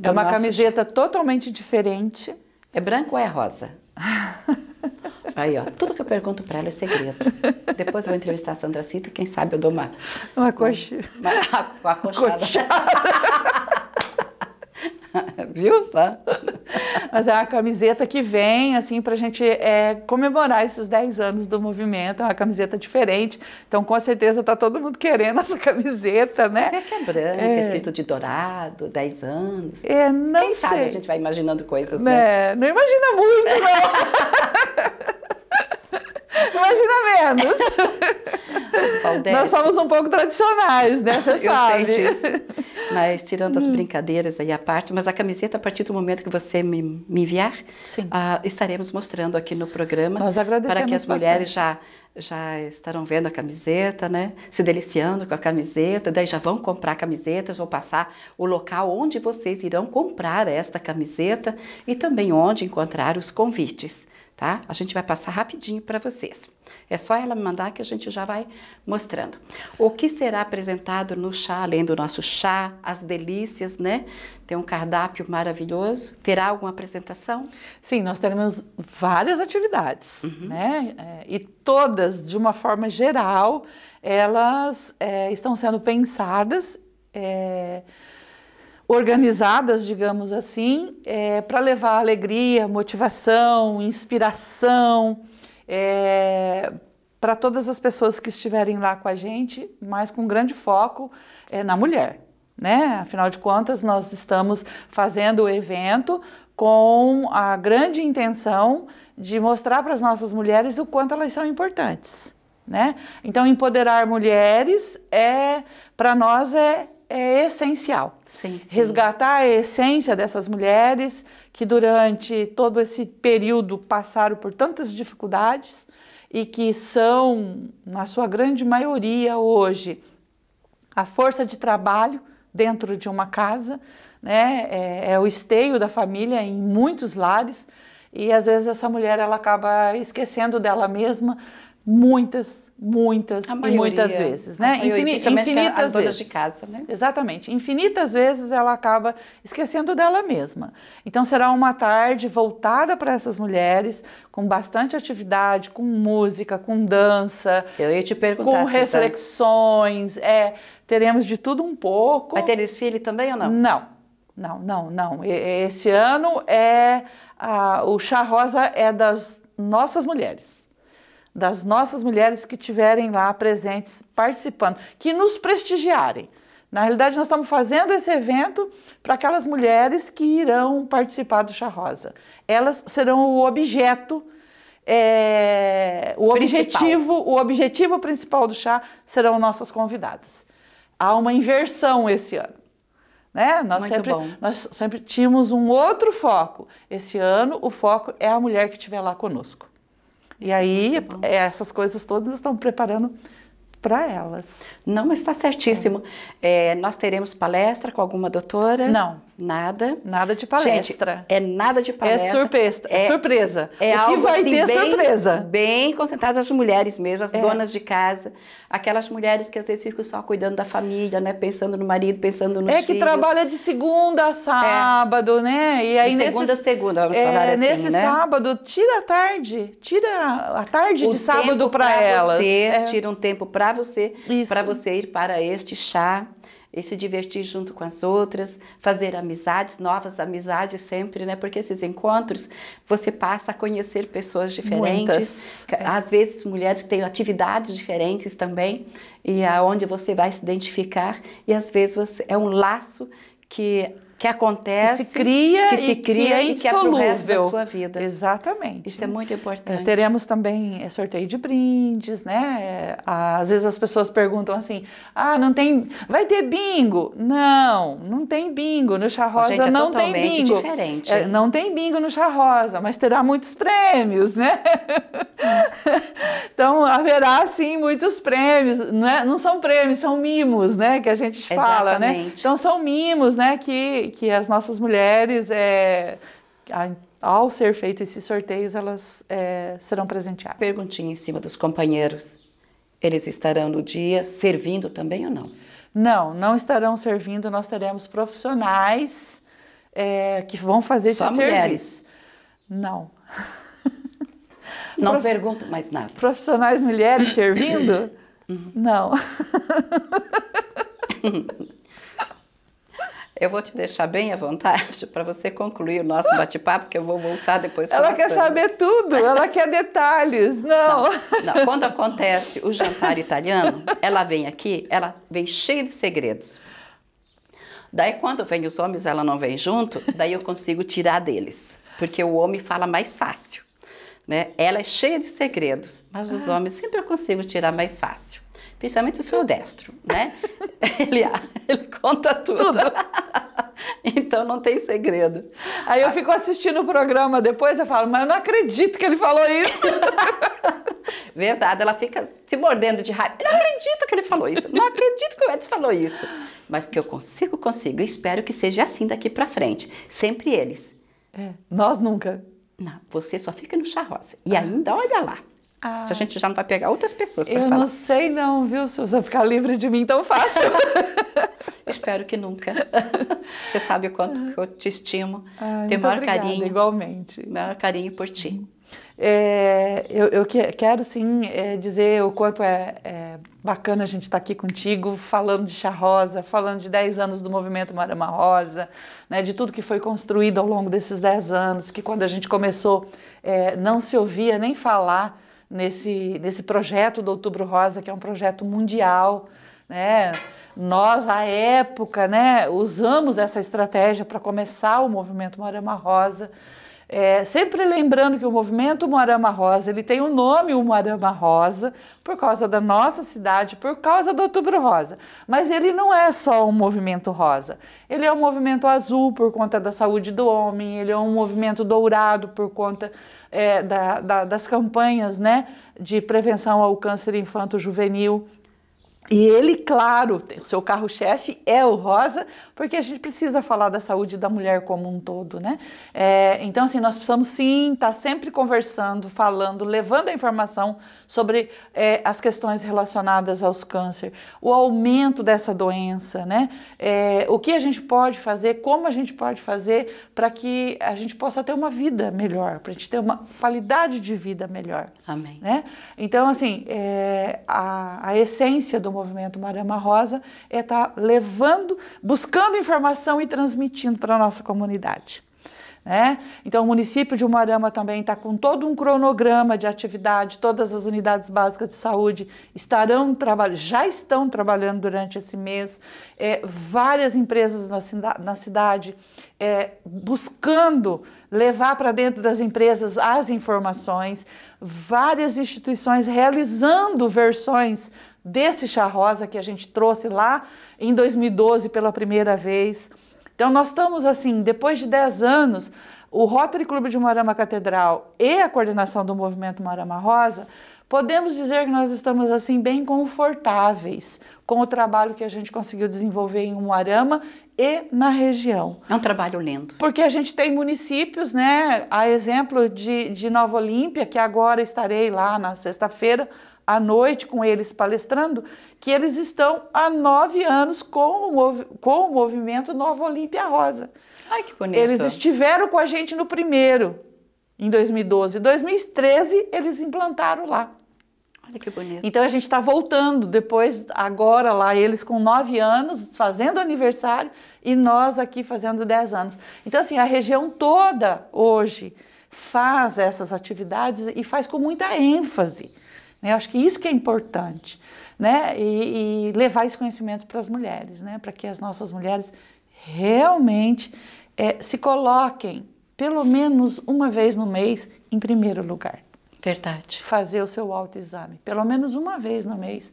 [SPEAKER 2] É uma camiseta totalmente diferente. É branco ou é rosa? Aí, ó, tudo que eu pergunto para ela é segredo. Depois eu vou entrevistar a Sandra Cita, quem sabe eu dou uma. Uma coxinha. Uma, uma, uma coxada. coxada viu? Tá? Mas é uma camiseta que
[SPEAKER 1] vem, assim, para a gente é, comemorar esses 10 anos do movimento. É uma camiseta diferente. Então, com certeza, tá todo mundo querendo essa camiseta, né? Você é que é branca, é. escrito
[SPEAKER 2] de dourado, 10 anos. É, não Quem sei. sabe a gente vai imaginando coisas, né? né? Não imagina muito, não. Né? imagina menos. Valdete. Nós somos um pouco tradicionais, né? Você eu sei disso. Mas tirando as hum. brincadeiras aí à parte, mas a camiseta, a partir do momento que você me, me enviar, uh, estaremos mostrando aqui no programa. Nós agradecemos Para que as bastante. mulheres já já estarão vendo a camiseta, né? Se deliciando com a camiseta, daí já vão comprar camisetas, vou passar o local onde vocês irão comprar esta camiseta e também onde encontrar os convites tá? A gente vai passar rapidinho para vocês. É só ela me mandar que a gente já vai mostrando. O que será apresentado no chá, além do nosso chá, as delícias, né? Tem um cardápio maravilhoso. Terá alguma apresentação? Sim, nós teremos várias atividades, uhum. né? É, e todas, de uma forma geral,
[SPEAKER 1] elas é, estão sendo pensadas. É, organizadas, digamos assim, é, para levar alegria, motivação, inspiração é, para todas as pessoas que estiverem lá com a gente, mas com grande foco é, na mulher. Né? Afinal de contas, nós estamos fazendo o evento com a grande intenção de mostrar para as nossas mulheres o quanto elas são importantes. Né? Então, empoderar mulheres é para nós é é essencial. Sim, sim. Resgatar a essência dessas mulheres que durante todo esse período passaram por tantas dificuldades e que são, na sua grande maioria hoje, a força de trabalho dentro de uma casa, né? é, é o esteio da família em muitos lares e às vezes essa mulher ela acaba esquecendo dela mesma muitas, muitas maioria, e muitas vezes, né? Maioria, Infini infinitas vezes. de casa, né? Exatamente. Infinitas vezes ela acaba esquecendo dela mesma. Então será uma tarde voltada para essas mulheres, com bastante atividade, com música, com dança. Eu ia te perguntar. Com assim, então, reflexões, dança. é, teremos de tudo um pouco. Vai ter desfile também ou não? Não. Não, não, não. Esse ano é a, o chá rosa é das nossas mulheres das nossas mulheres que tiverem lá presentes participando, que nos prestigiarem. Na realidade, nós estamos fazendo esse evento para aquelas mulheres que irão participar do Chá Rosa. Elas serão o objeto, é, o objetivo, o objetivo principal do chá serão nossas convidadas. Há uma inversão esse ano. Né? Nós, Muito sempre, bom. nós sempre tínhamos um outro foco. Esse ano, o foco é a
[SPEAKER 2] mulher que estiver lá conosco e é aí é essas coisas todas estão preparando para elas. Não, mas está certíssimo. É. É, nós teremos palestra com alguma doutora? Não, Nada. Nada de palestra. Gente, é nada de é palestra. É surpresa. É, surpresa.
[SPEAKER 1] É o que vai assim, ter é bem, surpresa.
[SPEAKER 2] Bem concentradas as mulheres mesmo, as é. donas de casa, aquelas mulheres que às vezes ficam só cuidando da família, né? Pensando no marido, pensando nos é filhos. É que trabalha
[SPEAKER 1] de segunda a sábado, é. né? E aí de segunda nesse, a segunda, vamos é, falar assim, Nesse né? sábado,
[SPEAKER 2] tira a tarde, tira a tarde o de sábado para elas. Você, Tira um tempo para você, para você ir para este chá e se divertir junto com as outras, fazer amizades, novas amizades sempre, né? Porque esses encontros você passa a conhecer pessoas diferentes, é. às vezes mulheres que têm atividades diferentes também, e aonde você vai se identificar, e às vezes você, é um laço que que acontece, que se cria, que se e, cria que é insolúvel. e que é da sua vida. Exatamente. Isso é muito importante. É,
[SPEAKER 1] teremos também é, sorteio de brindes, né? É, às vezes as pessoas perguntam assim: "Ah, não tem, vai ter bingo?". Não, não tem bingo no Chá Rosa, Gente, é não tem bingo. Diferente, é, não tem bingo no Chá Rosa, mas terá muitos prêmios, né? então haverá sim muitos prêmios, não, né? não são prêmios, são mimos, né, que a gente fala, né? Exatamente. né? Então são mimos, né, que que, as nossas mulheres, é, ao ser feito esses
[SPEAKER 2] sorteios, elas é, serão presenteadas. Perguntinha em cima dos companheiros. Eles estarão no dia servindo também ou não? Não, não estarão servindo. Nós teremos
[SPEAKER 1] profissionais é, que vão fazer Só esse mulheres. Não. Não Prof... pergunto mais nada. Profissionais mulheres servindo? Uhum. Não.
[SPEAKER 2] Eu vou te deixar bem à vontade para você concluir o nosso bate-papo, que eu vou voltar depois. Ela quer saber tudo, ela quer detalhes. Não. Não, não. Quando acontece o jantar italiano, ela vem aqui, ela vem cheia de segredos. Daí quando vem os homens, ela não vem junto, daí eu consigo tirar deles, porque o homem fala mais fácil, né? Ela é cheia de segredos, mas os ah. homens sempre eu consigo tirar mais fácil. Principalmente o seu destro, né? ele, ah, ele conta tudo. tudo. então não tem segredo. Aí eu ah. fico assistindo o programa depois, eu falo, mas eu não acredito que ele falou isso. Verdade, ela fica se mordendo de raiva. Eu não acredito que ele falou isso. Não acredito que o Edson falou isso. Mas que eu consigo, consigo. Eu espero que seja assim daqui para frente. Sempre eles. É, nós nunca. Não, você só fica no rosa. E ah. ainda olha lá. Ah, se a gente já não vai pegar outras pessoas para falar. Eu não sei não, viu, se você ficar livre de mim tão fácil. Espero que nunca. você sabe o quanto que eu te estimo. Ah, Tenho o maior obrigada, carinho. Igualmente. maior carinho por
[SPEAKER 1] ti. Uhum. É, eu, eu quero sim é, dizer o quanto é, é bacana a gente estar tá aqui contigo, falando de Rosa falando de 10 anos do movimento Marama Rosa, né, de tudo que foi construído ao longo desses 10 anos, que quando a gente começou é, não se ouvia nem falar nesse, nesse projeto do Outubro Rosa, que é um projeto mundial. Né? Nós, à época, né, usamos essa estratégia para começar o movimento Morama Rosa. É, sempre lembrando que o movimento Moarama Rosa, ele tem o um nome Moarama Rosa, por causa da nossa cidade, por causa do Outubro Rosa. Mas ele não é só um movimento rosa. Ele é um movimento azul por conta da saúde do homem, ele é um movimento dourado por conta é, da, da, das campanhas né, de prevenção ao câncer infanto-juvenil. E ele, claro, o seu carro-chefe é o rosa, porque a gente precisa falar da saúde da mulher como um todo, né? É, então, assim, nós precisamos sim estar tá sempre conversando, falando, levando a informação sobre é, as questões relacionadas aos câncer, o aumento dessa doença, né? É, o que a gente pode fazer, como a gente pode fazer para que a gente possa ter uma vida melhor, para a gente ter uma qualidade de vida melhor. Amém. Né? Então, assim, é, a, a essência do movimento Marama Rosa é estar tá levando, buscando informação e transmitindo para a nossa comunidade. Né? Então, o município de Umarama também está com todo um cronograma de atividade, todas as unidades básicas de saúde estarão já estão trabalhando durante esse mês, é, várias empresas na, na cidade é, buscando levar para dentro das empresas as informações, várias instituições realizando versões desse chá rosa que a gente trouxe lá em 2012 pela primeira vez. Então nós estamos assim, depois de 10 anos, o Rotary Clube de Moarama Catedral e a coordenação do movimento Moarama Rosa, podemos dizer que nós estamos assim bem confortáveis com o trabalho que a gente conseguiu desenvolver em Moarama e na
[SPEAKER 2] região. É um trabalho lindo.
[SPEAKER 1] Porque a gente tem municípios, né, a exemplo de, de Nova Olímpia, que agora estarei lá na sexta-feira, à noite com eles palestrando, que eles estão há nove anos com o, com o movimento Nova Olímpia Rosa.
[SPEAKER 2] Ai, que bonito. Eles
[SPEAKER 1] estiveram com a gente no primeiro, em 2012. Em 2013, eles implantaram lá. Olha que bonito. Então a gente está voltando depois, agora lá, eles com nove anos, fazendo aniversário, e nós aqui fazendo dez anos. Então, assim, a região toda hoje faz essas atividades e faz com muita ênfase. Né? Acho que isso que é importante, né? E, e levar esse conhecimento para as mulheres, né? Para que as nossas mulheres realmente é, se coloquem pelo menos uma vez no mês em primeiro lugar. Verdade. Fazer o seu autoexame, pelo menos uma vez no mês.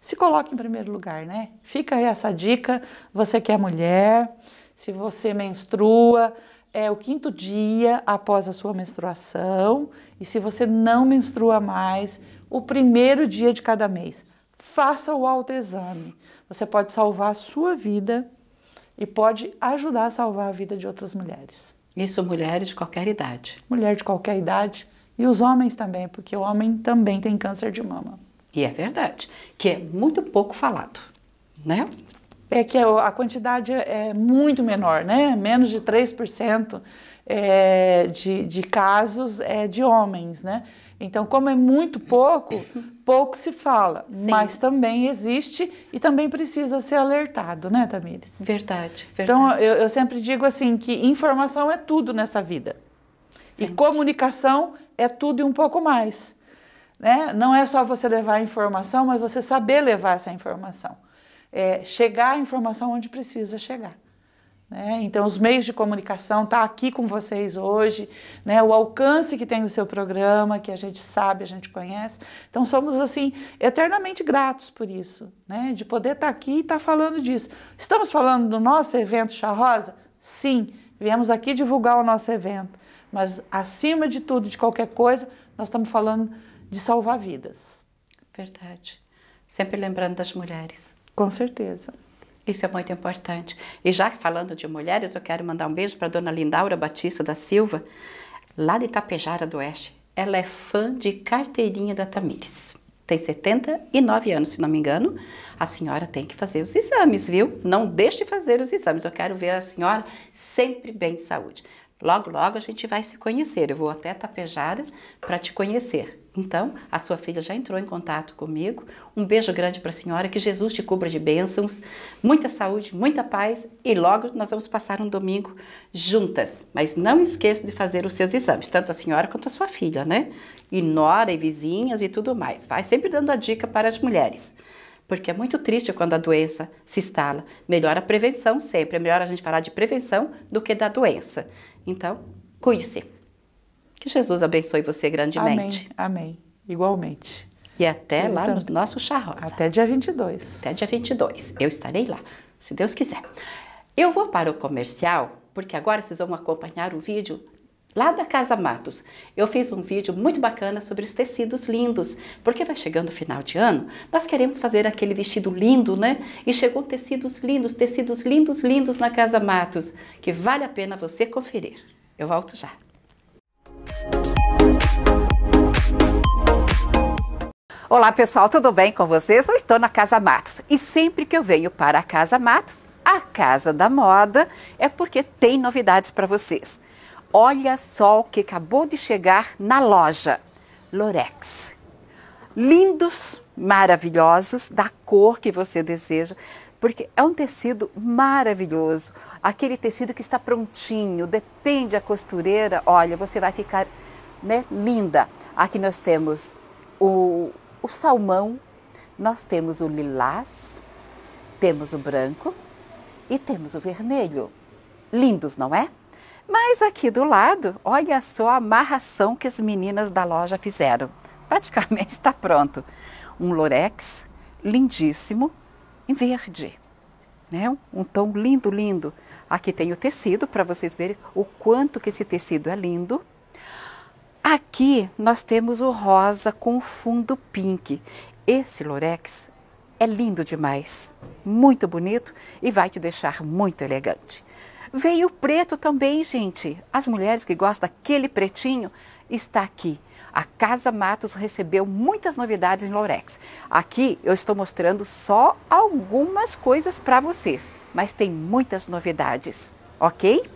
[SPEAKER 1] Se coloque em primeiro lugar, né? Fica essa dica, você que é mulher, se você menstrua, é o quinto dia após a sua menstruação e se você não menstrua mais, o primeiro dia de cada mês. Faça o autoexame. Você pode salvar a sua vida e pode ajudar a salvar a vida de outras mulheres. Isso mulheres de qualquer idade. Mulher de qualquer idade e os homens também, porque o homem também tem câncer de mama. E é verdade, que é muito pouco falado, né? é que a quantidade é, é muito menor, né? Menos de 3% é, de, de casos é de homens, né? Então, como é muito pouco, pouco se fala, Sim. mas também existe e também precisa ser alertado, né, Tamires? Verdade, então, verdade. Então, eu, eu sempre digo assim que informação é tudo nessa vida. Sempre. E comunicação é tudo e um pouco mais. Né? Não é só você levar a informação, mas você saber levar essa informação é, chegar a informação onde precisa chegar. Né? Então, os meios de comunicação estão tá aqui com vocês hoje, né? o alcance que tem o seu programa, que a gente sabe, a gente conhece. Então, somos assim eternamente gratos por isso, né? de poder estar tá aqui e estar tá falando disso. Estamos falando do nosso evento Chá Rosa? Sim, viemos aqui divulgar o nosso evento. Mas, acima de tudo, de qualquer
[SPEAKER 2] coisa, nós estamos falando de salvar vidas. Verdade. Sempre lembrando das mulheres. Com certeza. Isso é muito importante. E já falando de mulheres, eu quero mandar um beijo para dona Lindaura Batista da Silva, lá de Itapejara do Oeste. Ela é fã de carteirinha da Tamires. Tem 79 anos, se não me engano. A senhora tem que fazer os exames, viu? Não deixe de fazer os exames. Eu quero ver a senhora sempre bem de saúde. Logo, logo a gente vai se conhecer. Eu vou até tapejada para te conhecer. Então, a sua filha já entrou em contato comigo. Um beijo grande para a senhora, que Jesus te cubra de bênçãos, muita saúde, muita paz e logo nós vamos passar um domingo juntas. Mas não esqueça de fazer os seus exames, tanto a senhora quanto a sua filha, né? E nora e vizinhas e tudo mais. Vai sempre dando a dica para as mulheres. Porque é muito triste quando a doença se instala. Melhor a prevenção sempre. É melhor a gente falar de prevenção do que da doença. Então, cuide-se. Que Jesus abençoe você grandemente. Amém. Amém. Igualmente. E até Eu lá também. no nosso chá rosa. Até dia 22. Até dia 22. Eu estarei lá, se Deus quiser. Eu vou para o comercial, porque agora vocês vão acompanhar o vídeo lá da Casa Matos. Eu fiz um vídeo muito bacana sobre os tecidos lindos, porque vai chegando o final de ano, nós queremos fazer aquele vestido lindo, né? E chegou tecidos lindos, tecidos lindos, lindos na Casa Matos, que vale a pena você conferir. Eu volto já. Olá pessoal, tudo bem com vocês? Eu estou na Casa Matos e sempre que eu venho para a Casa Matos, a Casa da Moda, é porque tem novidades para vocês. Olha só o que acabou de chegar na loja. Lorex. Lindos, maravilhosos, da cor que você deseja, porque é um tecido maravilhoso. Aquele tecido que está prontinho, depende da costureira. Olha, você vai ficar né, linda. Aqui nós temos o, o salmão, nós temos o lilás, temos o branco e temos o vermelho. Lindos, não é? Mas aqui do lado, olha só a amarração que as meninas da loja fizeram. Praticamente está pronto. Um lorex lindíssimo em verde, né? Um tom lindo, lindo. Aqui tem o tecido para vocês verem o quanto que esse tecido é lindo. Aqui nós temos o rosa com fundo pink. Esse lorex é lindo demais, muito bonito e vai te deixar muito elegante. Veio preto também, gente. As mulheres que gostam daquele pretinho está aqui. A Casa Matos recebeu muitas novidades em Lorex. Aqui eu estou mostrando só algumas coisas para vocês, mas tem muitas novidades, ok?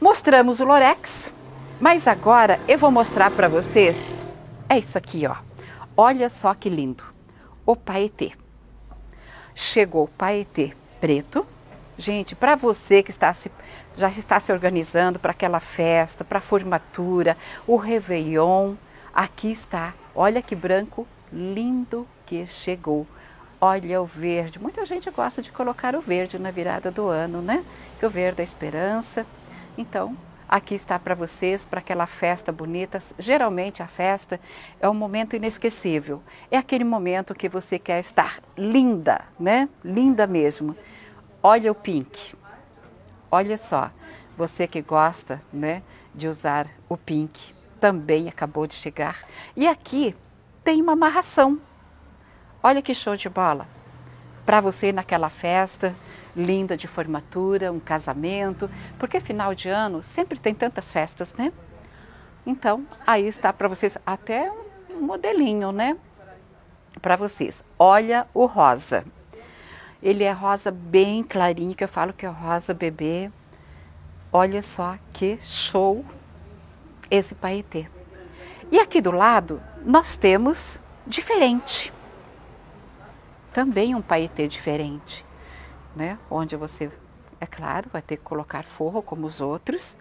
[SPEAKER 2] Mostramos o Lorex, mas agora eu vou mostrar para vocês. É isso aqui, ó. Olha só que lindo. O paetê. Chegou o paetê preto Gente, para você que está se, já está se organizando para aquela festa, para a formatura, o Réveillon, aqui está. Olha que branco lindo que chegou. Olha o verde. Muita gente gosta de colocar o verde na virada do ano, né? Que o verde é esperança. Então, aqui está para vocês, para aquela festa bonita. Geralmente a festa é um momento inesquecível. É aquele momento que você quer estar linda, né? Linda mesmo. Olha o pink. Olha só, você que gosta né, de usar o pink também acabou de chegar. E aqui tem uma amarração. Olha que show de bola. Para você naquela festa linda de formatura, um casamento, porque final de ano sempre tem tantas festas, né? Então, aí está para vocês até um modelinho, né? Para vocês. Olha o rosa. Ele é rosa bem clarinho, que eu falo que é rosa bebê. Olha só que show esse paetê. E aqui do lado nós temos diferente. Também um paetê diferente, né? Onde você, é claro, vai ter que colocar forro como os outros,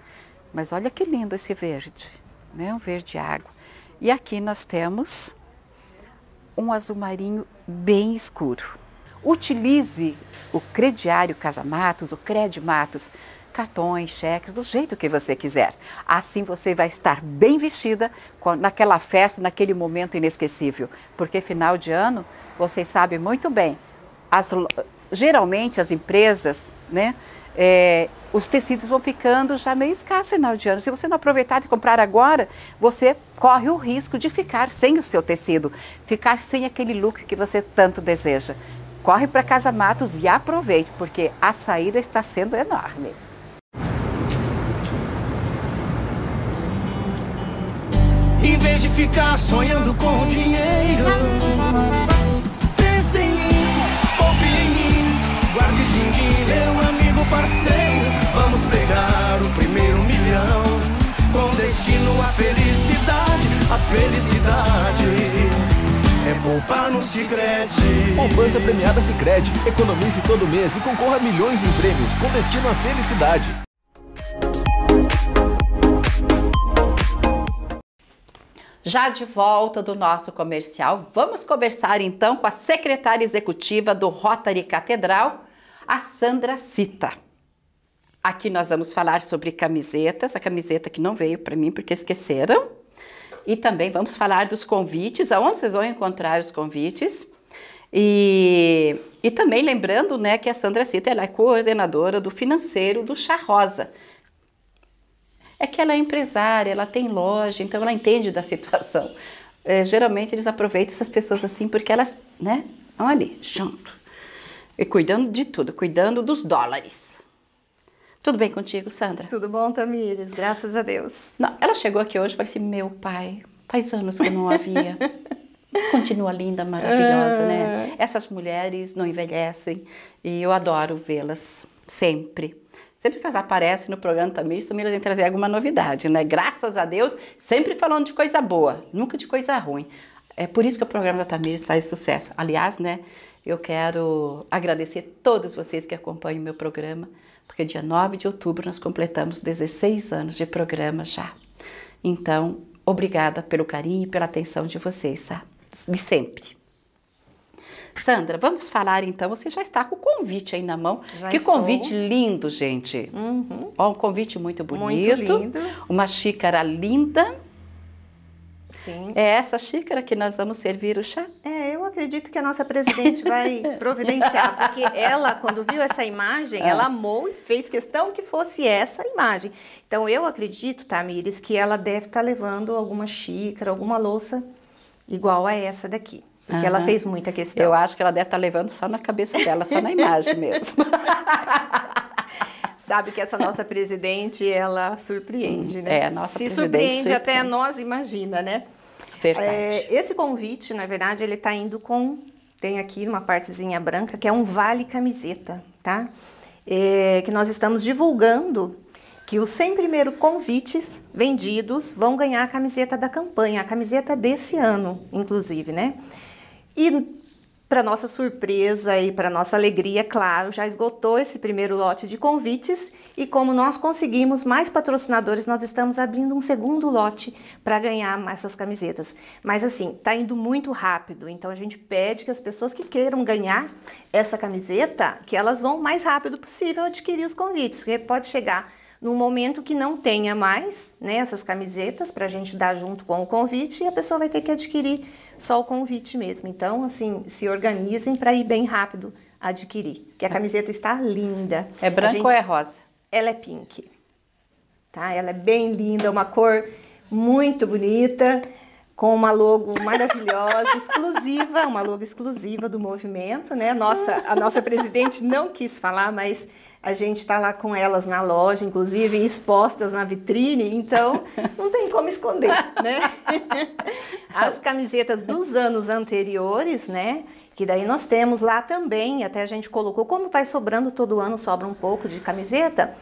[SPEAKER 2] mas olha que lindo esse verde, né? Um verde água. E aqui nós temos um azul marinho bem escuro. Utilize o crediário Casamatos, o Credi Matos, cartões, cheques, do jeito que você quiser. Assim você vai estar bem vestida naquela festa, naquele momento inesquecível. Porque final de ano, vocês sabem muito bem, as, geralmente as empresas, né? É, os tecidos vão ficando já meio escassos final de ano. Se você não aproveitar de comprar agora, você corre o risco de ficar sem o seu tecido, ficar sem aquele look que você tanto deseja corre para Casa Matos e aproveite, porque a saída está sendo enorme.
[SPEAKER 3] Em vez de ficar sonhando com dinheiro, pense em mim, poupe em mim, guarde din-din, meu amigo parceiro. Vamos pegar o primeiro milhão, com destino à
[SPEAKER 4] felicidade, à felicidade vai poupar no Sicredi. Poupança premiada Sicredi. Economize todo mês e concorra a milhões em prêmios com destino à felicidade.
[SPEAKER 2] Já de volta do nosso comercial, vamos conversar então com a secretária executiva do Rotary Catedral, a Sandra Cita. Aqui nós vamos falar sobre camisetas, a camiseta que não veio para mim porque esqueceram. E também vamos falar dos convites, aonde vocês vão encontrar os convites. E, e também lembrando né, que a Sandra Cita ela é coordenadora do financeiro do Chá Rosa. É que ela é empresária, ela tem loja, então ela entende da situação. É, geralmente eles aproveitam essas pessoas assim porque elas, né, estão ali, E cuidando de tudo, cuidando dos dólares. Tudo bem contigo, Sandra? Tudo bom, Tamires, graças a Deus. Não, ela chegou aqui hoje e falou assim: meu pai, faz anos que eu não a via. Continua linda, maravilhosa, né? Ah. Essas mulheres não envelhecem e eu adoro vê-las sempre. Sempre que elas aparecem no programa Tamires, também elas vêm trazer alguma novidade, né? Graças a Deus, sempre falando de coisa boa, nunca de coisa ruim. É por isso que o programa da Tamires faz sucesso. Aliás, né? Eu quero agradecer a todos vocês que acompanham o meu programa porque dia 9 de outubro nós completamos 16 anos de programa já. Então, obrigada pelo carinho e pela atenção de vocês, tá? de sempre. Sandra, vamos falar então, você já está com o convite aí na mão. Já que estou. convite lindo, gente. Uhum. Ó, um convite muito bonito. Muito lindo. Uma xícara linda Sim. É essa xícara que nós vamos servir o chá? É, eu acredito que a nossa
[SPEAKER 3] presidente vai providenciar, porque ela, quando viu essa imagem, ah. ela amou e fez questão que fosse essa imagem. Então, eu acredito, Tamires, tá, que ela deve estar tá levando alguma xícara, alguma louça igual a essa daqui. Porque uhum. ela fez muita questão. Eu acho que ela deve estar tá levando só na cabeça dela, só na imagem mesmo. sabe que essa nossa presidente, ela surpreende, né? É, nossa Se surpreende, surpreende até nós, imagina, né? Verdade. É, esse convite, na verdade, ele está indo com... Tem aqui uma partezinha branca, que é um vale camiseta, tá? É, que nós estamos divulgando que os 100 primeiros convites vendidos vão ganhar a camiseta da campanha, a camiseta desse ano, inclusive, né? E para nossa surpresa e para nossa alegria, claro, já esgotou esse primeiro lote de convites e como nós conseguimos mais patrocinadores, nós estamos abrindo um segundo lote para ganhar essas camisetas. Mas assim, tá indo muito rápido, então a gente pede que as pessoas que queiram ganhar essa camiseta, que elas vão o mais rápido possível adquirir os convites, porque pode chegar no momento que não tenha mais né, essas camisetas para a gente dar junto com o convite e a pessoa vai ter que adquirir só o convite mesmo. Então, assim, se organizem para ir bem rápido adquirir, que a é. camiseta está linda. É branca gente, ou é rosa? Ela é pink, tá? Ela é bem linda, uma cor muito bonita, com uma logo maravilhosa, exclusiva, uma logo exclusiva do movimento, né? Nossa, a nossa presidente não quis falar, mas a gente está lá com elas na loja, inclusive expostas na vitrine, então não tem como esconder, né? As camisetas dos anos anteriores, né? Que daí nós temos lá também, até a gente colocou, como vai sobrando todo ano, sobra um pouco de camiseta,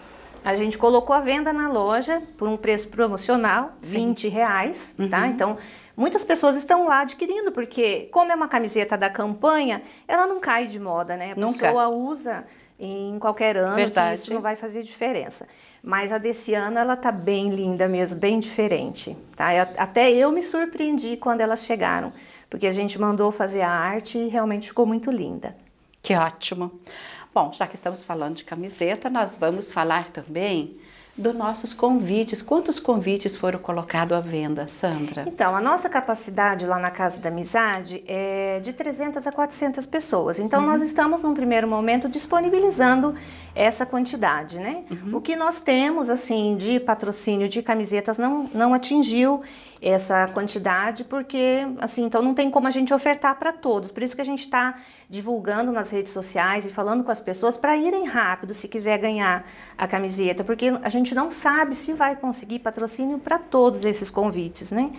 [SPEAKER 3] a gente colocou a venda na loja por um preço promocional, Sim. 20 reais, tá? uhum. tá? Então, muitas pessoas estão lá adquirindo, porque como é uma camiseta da campanha, ela não cai de moda, né? A Nunca. pessoa usa em qualquer ano, Verdade. isso não vai fazer diferença. Mas a desse ano, ela tá bem linda mesmo, bem diferente, tá? Eu, até eu me surpreendi quando elas chegaram, porque a gente mandou fazer a arte e realmente ficou muito linda. Que ótimo! Bom, já que estamos falando de camiseta, nós vamos falar também dos nossos convites. Quantos convites foram colocados à venda, Sandra? Então, a nossa capacidade lá na Casa da Amizade é de 300 a 400 pessoas. Então, uhum. nós estamos, num primeiro momento, disponibilizando essa quantidade, né? Uhum. O que nós temos, assim, de patrocínio de camisetas não, não atingiu essa quantidade, porque, assim, então não tem como a gente ofertar para todos. Por isso que a gente está divulgando nas redes sociais e falando com as pessoas para irem rápido se quiser ganhar a camiseta, porque a gente não sabe se vai conseguir patrocínio para todos esses convites, né?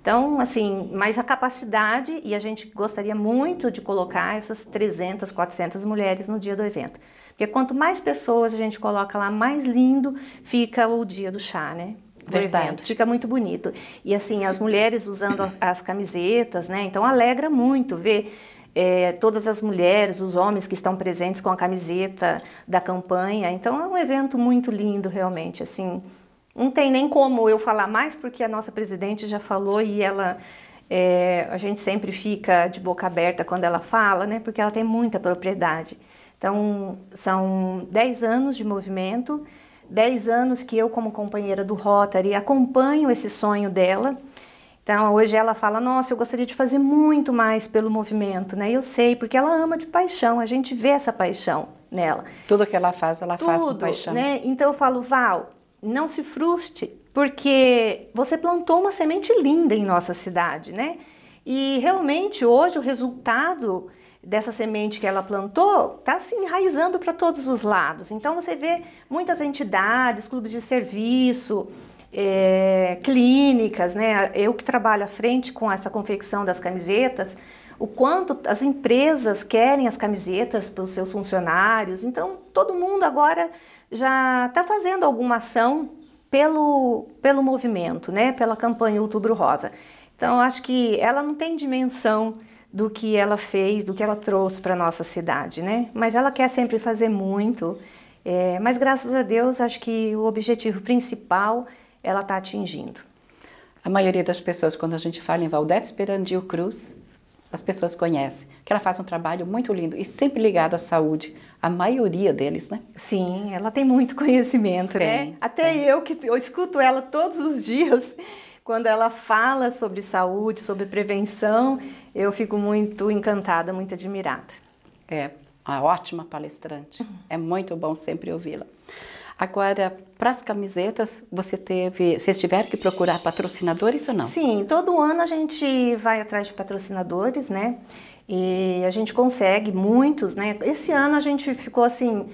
[SPEAKER 3] Então, assim, mas a capacidade, e a gente gostaria muito de colocar essas 300, 400 mulheres no dia do evento. Porque quanto mais pessoas a gente coloca lá, mais lindo fica o dia do chá, né? Verdade. Evento. Fica muito bonito. E assim, as mulheres usando as camisetas, né? Então alegra muito ver é, todas as mulheres, os homens que estão presentes com a camiseta da campanha. Então é um evento muito lindo, realmente. Assim, não tem nem como eu falar mais, porque a nossa presidente já falou e ela. É, a gente sempre fica de boca aberta quando ela fala, né? Porque ela tem muita propriedade. Então, são 10 anos de movimento, 10 anos que eu, como companheira do Rotary, acompanho esse sonho dela então, hoje ela fala: Nossa, eu gostaria de fazer muito mais pelo movimento, né? Eu sei, porque ela ama de paixão, a gente vê essa paixão nela. Tudo que ela faz, ela Tudo, faz com paixão. Né? Então, eu falo: Val, não se frustre, porque você plantou uma semente linda em nossa cidade, né? E realmente, hoje, o resultado dessa semente que ela plantou está se enraizando para todos os lados. Então, você vê muitas entidades, clubes de serviço, é, clínicas, né? Eu que trabalho à frente com essa confecção das camisetas, o quanto as empresas querem as camisetas para os seus funcionários. Então, todo mundo agora já está fazendo alguma ação pelo, pelo movimento, né? pela campanha Outubro Rosa. Então, acho que ela não tem dimensão do que ela fez, do que ela trouxe para a nossa cidade, né? Mas ela quer sempre fazer muito. É, mas graças a Deus, acho que o objetivo principal é ela está atingindo. A maioria
[SPEAKER 2] das pessoas, quando a gente fala em Valdete Esperandil Cruz, as pessoas conhecem, que ela faz um trabalho muito lindo e sempre ligado à saúde, a maioria deles, né? Sim, ela tem muito
[SPEAKER 3] conhecimento, né? tem, né? Até tem. eu que eu escuto ela todos os dias, quando ela fala sobre saúde, sobre prevenção, eu fico muito encantada, muito admirada. É, uma ótima palestrante. Uhum. É muito bom sempre ouvi-la.
[SPEAKER 2] Agora, para as camisetas, você teve, vocês tiveram que procurar patrocinadores ou não?
[SPEAKER 3] Sim, todo ano a gente vai atrás de patrocinadores, né? E a gente consegue muitos, né? Esse ano a gente ficou assim,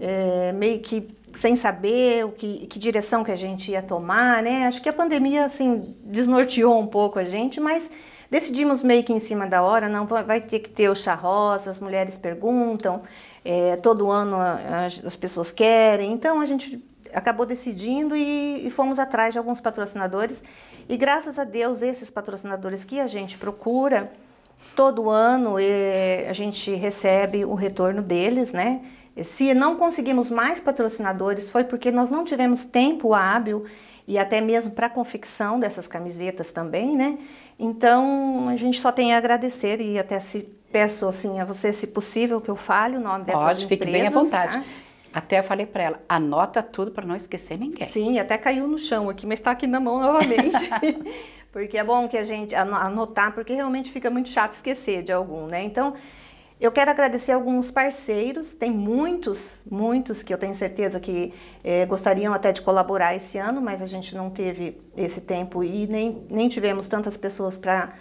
[SPEAKER 3] é, meio que sem saber o que, que direção que a gente ia tomar, né? Acho que a pandemia assim desnorteou um pouco a gente, mas decidimos meio que em cima da hora, não vai ter que ter o charros, as mulheres perguntam é, todo ano as, as, pessoas querem. Então a gente acabou decidindo e, e, fomos atrás de alguns patrocinadores. E graças a Deus, esses patrocinadores que a gente procura, todo ano é, a gente recebe o retorno deles, né? Se não conseguimos mais patrocinadores, foi porque nós não tivemos tempo hábil e até mesmo para a confecção dessas camisetas também, né? Então a gente só tem a agradecer e até se peço assim a você, se possível, que eu fale o nome dessas Pode, empresas. Pode, fique bem à vontade. Tá? Até eu falei para ela, anota tudo para não esquecer ninguém. Sim, até caiu no chão aqui, mas está aqui na mão novamente. porque é bom que a gente anotar, porque realmente fica muito chato esquecer de algum, né? Então, eu quero agradecer alguns parceiros, tem muitos, muitos que eu tenho certeza que eh, gostariam até de colaborar esse ano, mas a gente não teve esse tempo e nem, nem tivemos tantas pessoas para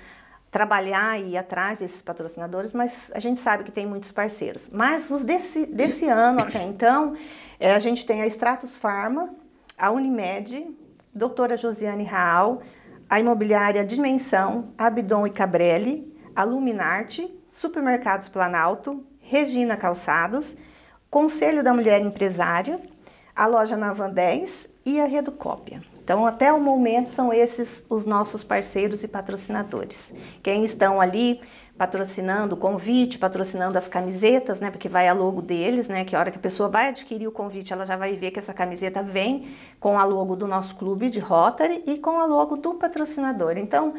[SPEAKER 3] trabalhar e ir atrás desses patrocinadores, mas a gente sabe que tem muitos parceiros. Mas os desse, desse ano até então, é, a gente tem a Stratus Pharma, a Unimed, doutora Josiane Raal, a imobiliária Dimensão, Abdon e Cabrelli, a Luminarte, Supermercados Planalto, Regina Calçados, Conselho da Mulher Empresária, a loja Navan 10 e a Reducópia. Então, até o momento, são esses os nossos parceiros e patrocinadores. Quem estão ali patrocinando o convite, patrocinando as camisetas, né? Porque vai a logo deles, né? Que a hora que a pessoa vai adquirir o convite, ela já vai ver que essa camiseta vem com a logo do nosso clube de Rotary e com a logo do patrocinador. Então,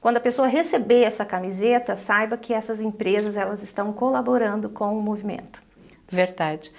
[SPEAKER 3] quando a pessoa receber essa camiseta, saiba que essas empresas elas estão colaborando com o movimento.
[SPEAKER 2] Verdade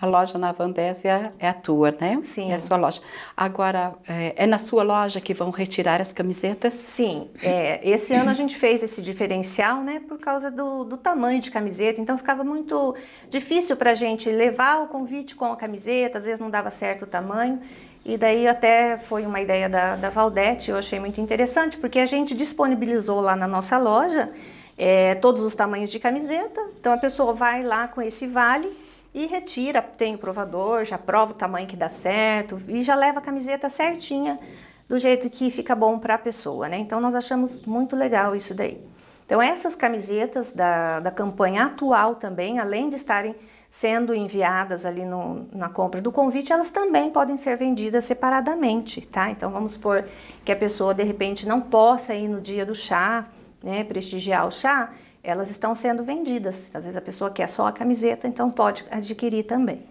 [SPEAKER 2] a loja na Vandésia é a tua, né? Sim. É a sua loja. Agora, é, é na sua loja que vão retirar as camisetas?
[SPEAKER 3] Sim. É, esse ano a gente fez esse diferencial, né? Por causa do, do tamanho de camiseta. Então, ficava muito difícil para a gente levar o convite com a camiseta. Às vezes não dava certo o tamanho. E daí até foi uma ideia da, da Valdete, eu achei muito interessante, porque a gente disponibilizou lá na nossa loja é, todos os tamanhos de camiseta. Então, a pessoa vai lá com esse vale e retira, tem o provador, já prova o tamanho que dá certo e já leva a camiseta certinha do jeito que fica bom para a pessoa, né? Então nós achamos muito legal isso daí. Então essas camisetas da, da campanha atual também, além de estarem sendo enviadas ali no, na compra do convite, elas também podem ser vendidas separadamente, tá? Então vamos supor que a pessoa de repente não possa ir no dia do chá, né, prestigiar o chá, elas estão sendo vendidas. Às vezes a pessoa quer só a camiseta, então pode adquirir também.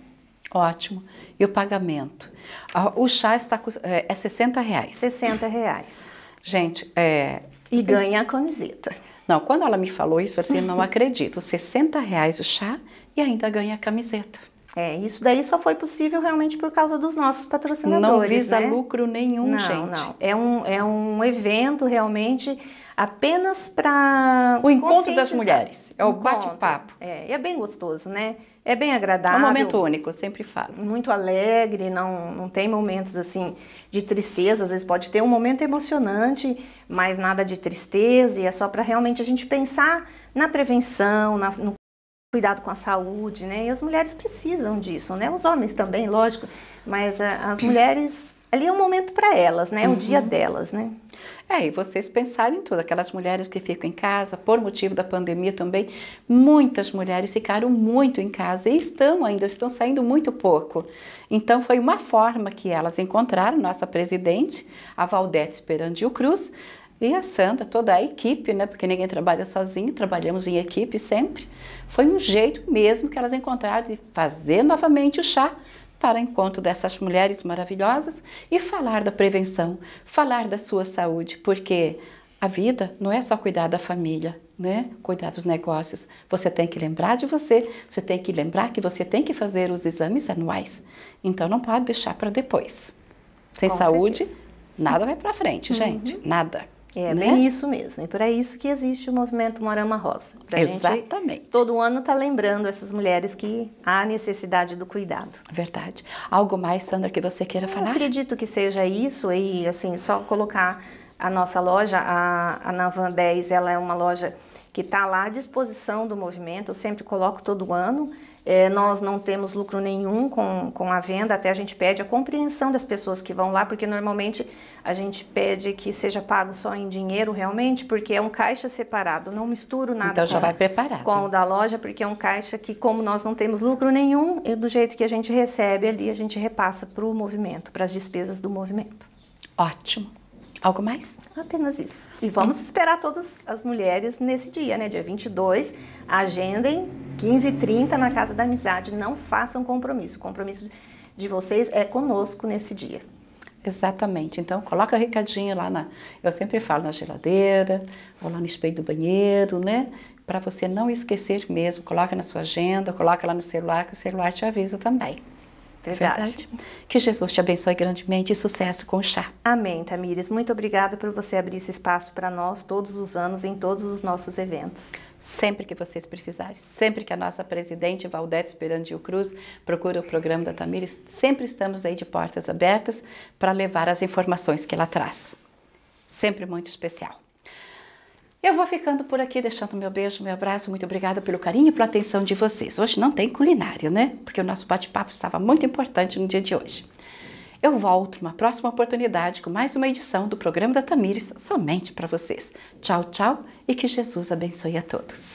[SPEAKER 2] Ótimo. E o pagamento? O chá está é, 60 é reais. 60 reais. Gente, é... E ganha a camiseta. Não, quando ela me falou isso, eu assim, não acredito, 60
[SPEAKER 3] reais o chá e ainda ganha a camiseta. É, isso daí só foi possível realmente por causa dos nossos patrocinadores. Não visa né? lucro
[SPEAKER 2] nenhum, não, gente. Não,
[SPEAKER 3] é um, é um evento realmente apenas para. O encontro das mulheres. É o bate-papo. É, é bem gostoso, né? É bem agradável. É um momento único, eu sempre falo. Muito alegre, não, não tem momentos assim de tristeza. Às vezes pode ter um momento emocionante, mas nada de tristeza. E é só para realmente a gente pensar na prevenção, na, no cuidado com a saúde, né? E as mulheres precisam disso, né? Os homens também, lógico, mas eh, as mulheres ali é um momento para elas, né? É uhum. o dia delas, né? É, e
[SPEAKER 2] vocês pensaram em tudo, aquelas mulheres que ficam em casa, por motivo da pandemia também, muitas mulheres ficaram muito em casa e estão ainda, estão saindo muito pouco. Então foi uma forma que elas encontraram, nossa presidente, a Valdete Esperandio Cruz, e a Santa, toda a equipe, né? Porque ninguém trabalha sozinho, trabalhamos em equipe sempre. Foi um jeito mesmo que elas encontraram de fazer novamente o chá para encontro dessas mulheres maravilhosas e falar da prevenção, falar da sua saúde, porque a vida não é só cuidar da família, né? Cuidar dos negócios. Você tem que lembrar de você, você tem que lembrar que você tem que fazer os exames anuais. Então não pode deixar para depois. Sem Com saúde, certeza. nada vai para frente, uhum. gente, uhum. nada. É né? bem isso
[SPEAKER 3] mesmo. E por é isso que existe o movimento Morama Rosa. Pra Exatamente. Gente, todo ano está lembrando essas mulheres que há necessidade do cuidado. Verdade. Algo mais, Sandra, que você queira falar? Eu acredito que seja isso e assim, só colocar a nossa loja, a, a Navan 10, ela é uma loja que está lá à disposição do movimento, eu sempre coloco todo ano. É, nós não temos lucro nenhum com, com a venda, até a gente pede a compreensão das pessoas que vão lá, porque normalmente a gente pede que seja pago só em dinheiro realmente, porque é um caixa separado, não misturo nada então, já com, vai preparado. com o da loja, porque é um caixa que, como nós não temos lucro nenhum, e do jeito que a gente recebe ali, a gente repassa para o movimento, para as despesas do movimento. Ótimo. Algo mais? Apenas isso. E vamos esperar todas as mulheres nesse dia, né? Dia 22. Agendem 15h30 na Casa da Amizade. Não façam compromisso. O compromisso de vocês é conosco nesse dia.
[SPEAKER 2] Exatamente. Então, coloca
[SPEAKER 3] o recadinho lá na. Eu sempre falo
[SPEAKER 2] na geladeira, ou lá no espelho do banheiro, né? Para você não esquecer mesmo. Coloca na sua agenda, coloca lá no celular, que o celular te avisa também. Verdade. Verdade. Que Jesus te abençoe grandemente e sucesso com o chá.
[SPEAKER 3] Amém, Tamires. Muito obrigada por você abrir esse espaço para nós todos os anos em todos os nossos eventos. Sempre que vocês precisarem, sempre
[SPEAKER 2] que a nossa presidente Valdete Esperandil Cruz procura o programa da Tamires, sempre estamos aí de portas abertas para levar as informações que ela traz. Sempre muito especial. Eu vou ficando por aqui, deixando meu beijo, meu abraço. Muito obrigada pelo carinho e pela atenção de vocês. Hoje não tem culinária, né? Porque o nosso bate-papo estava muito importante no dia de hoje. Eu volto numa próxima oportunidade com mais uma edição do programa da Tamires somente para vocês. Tchau, tchau e que Jesus abençoe a todos.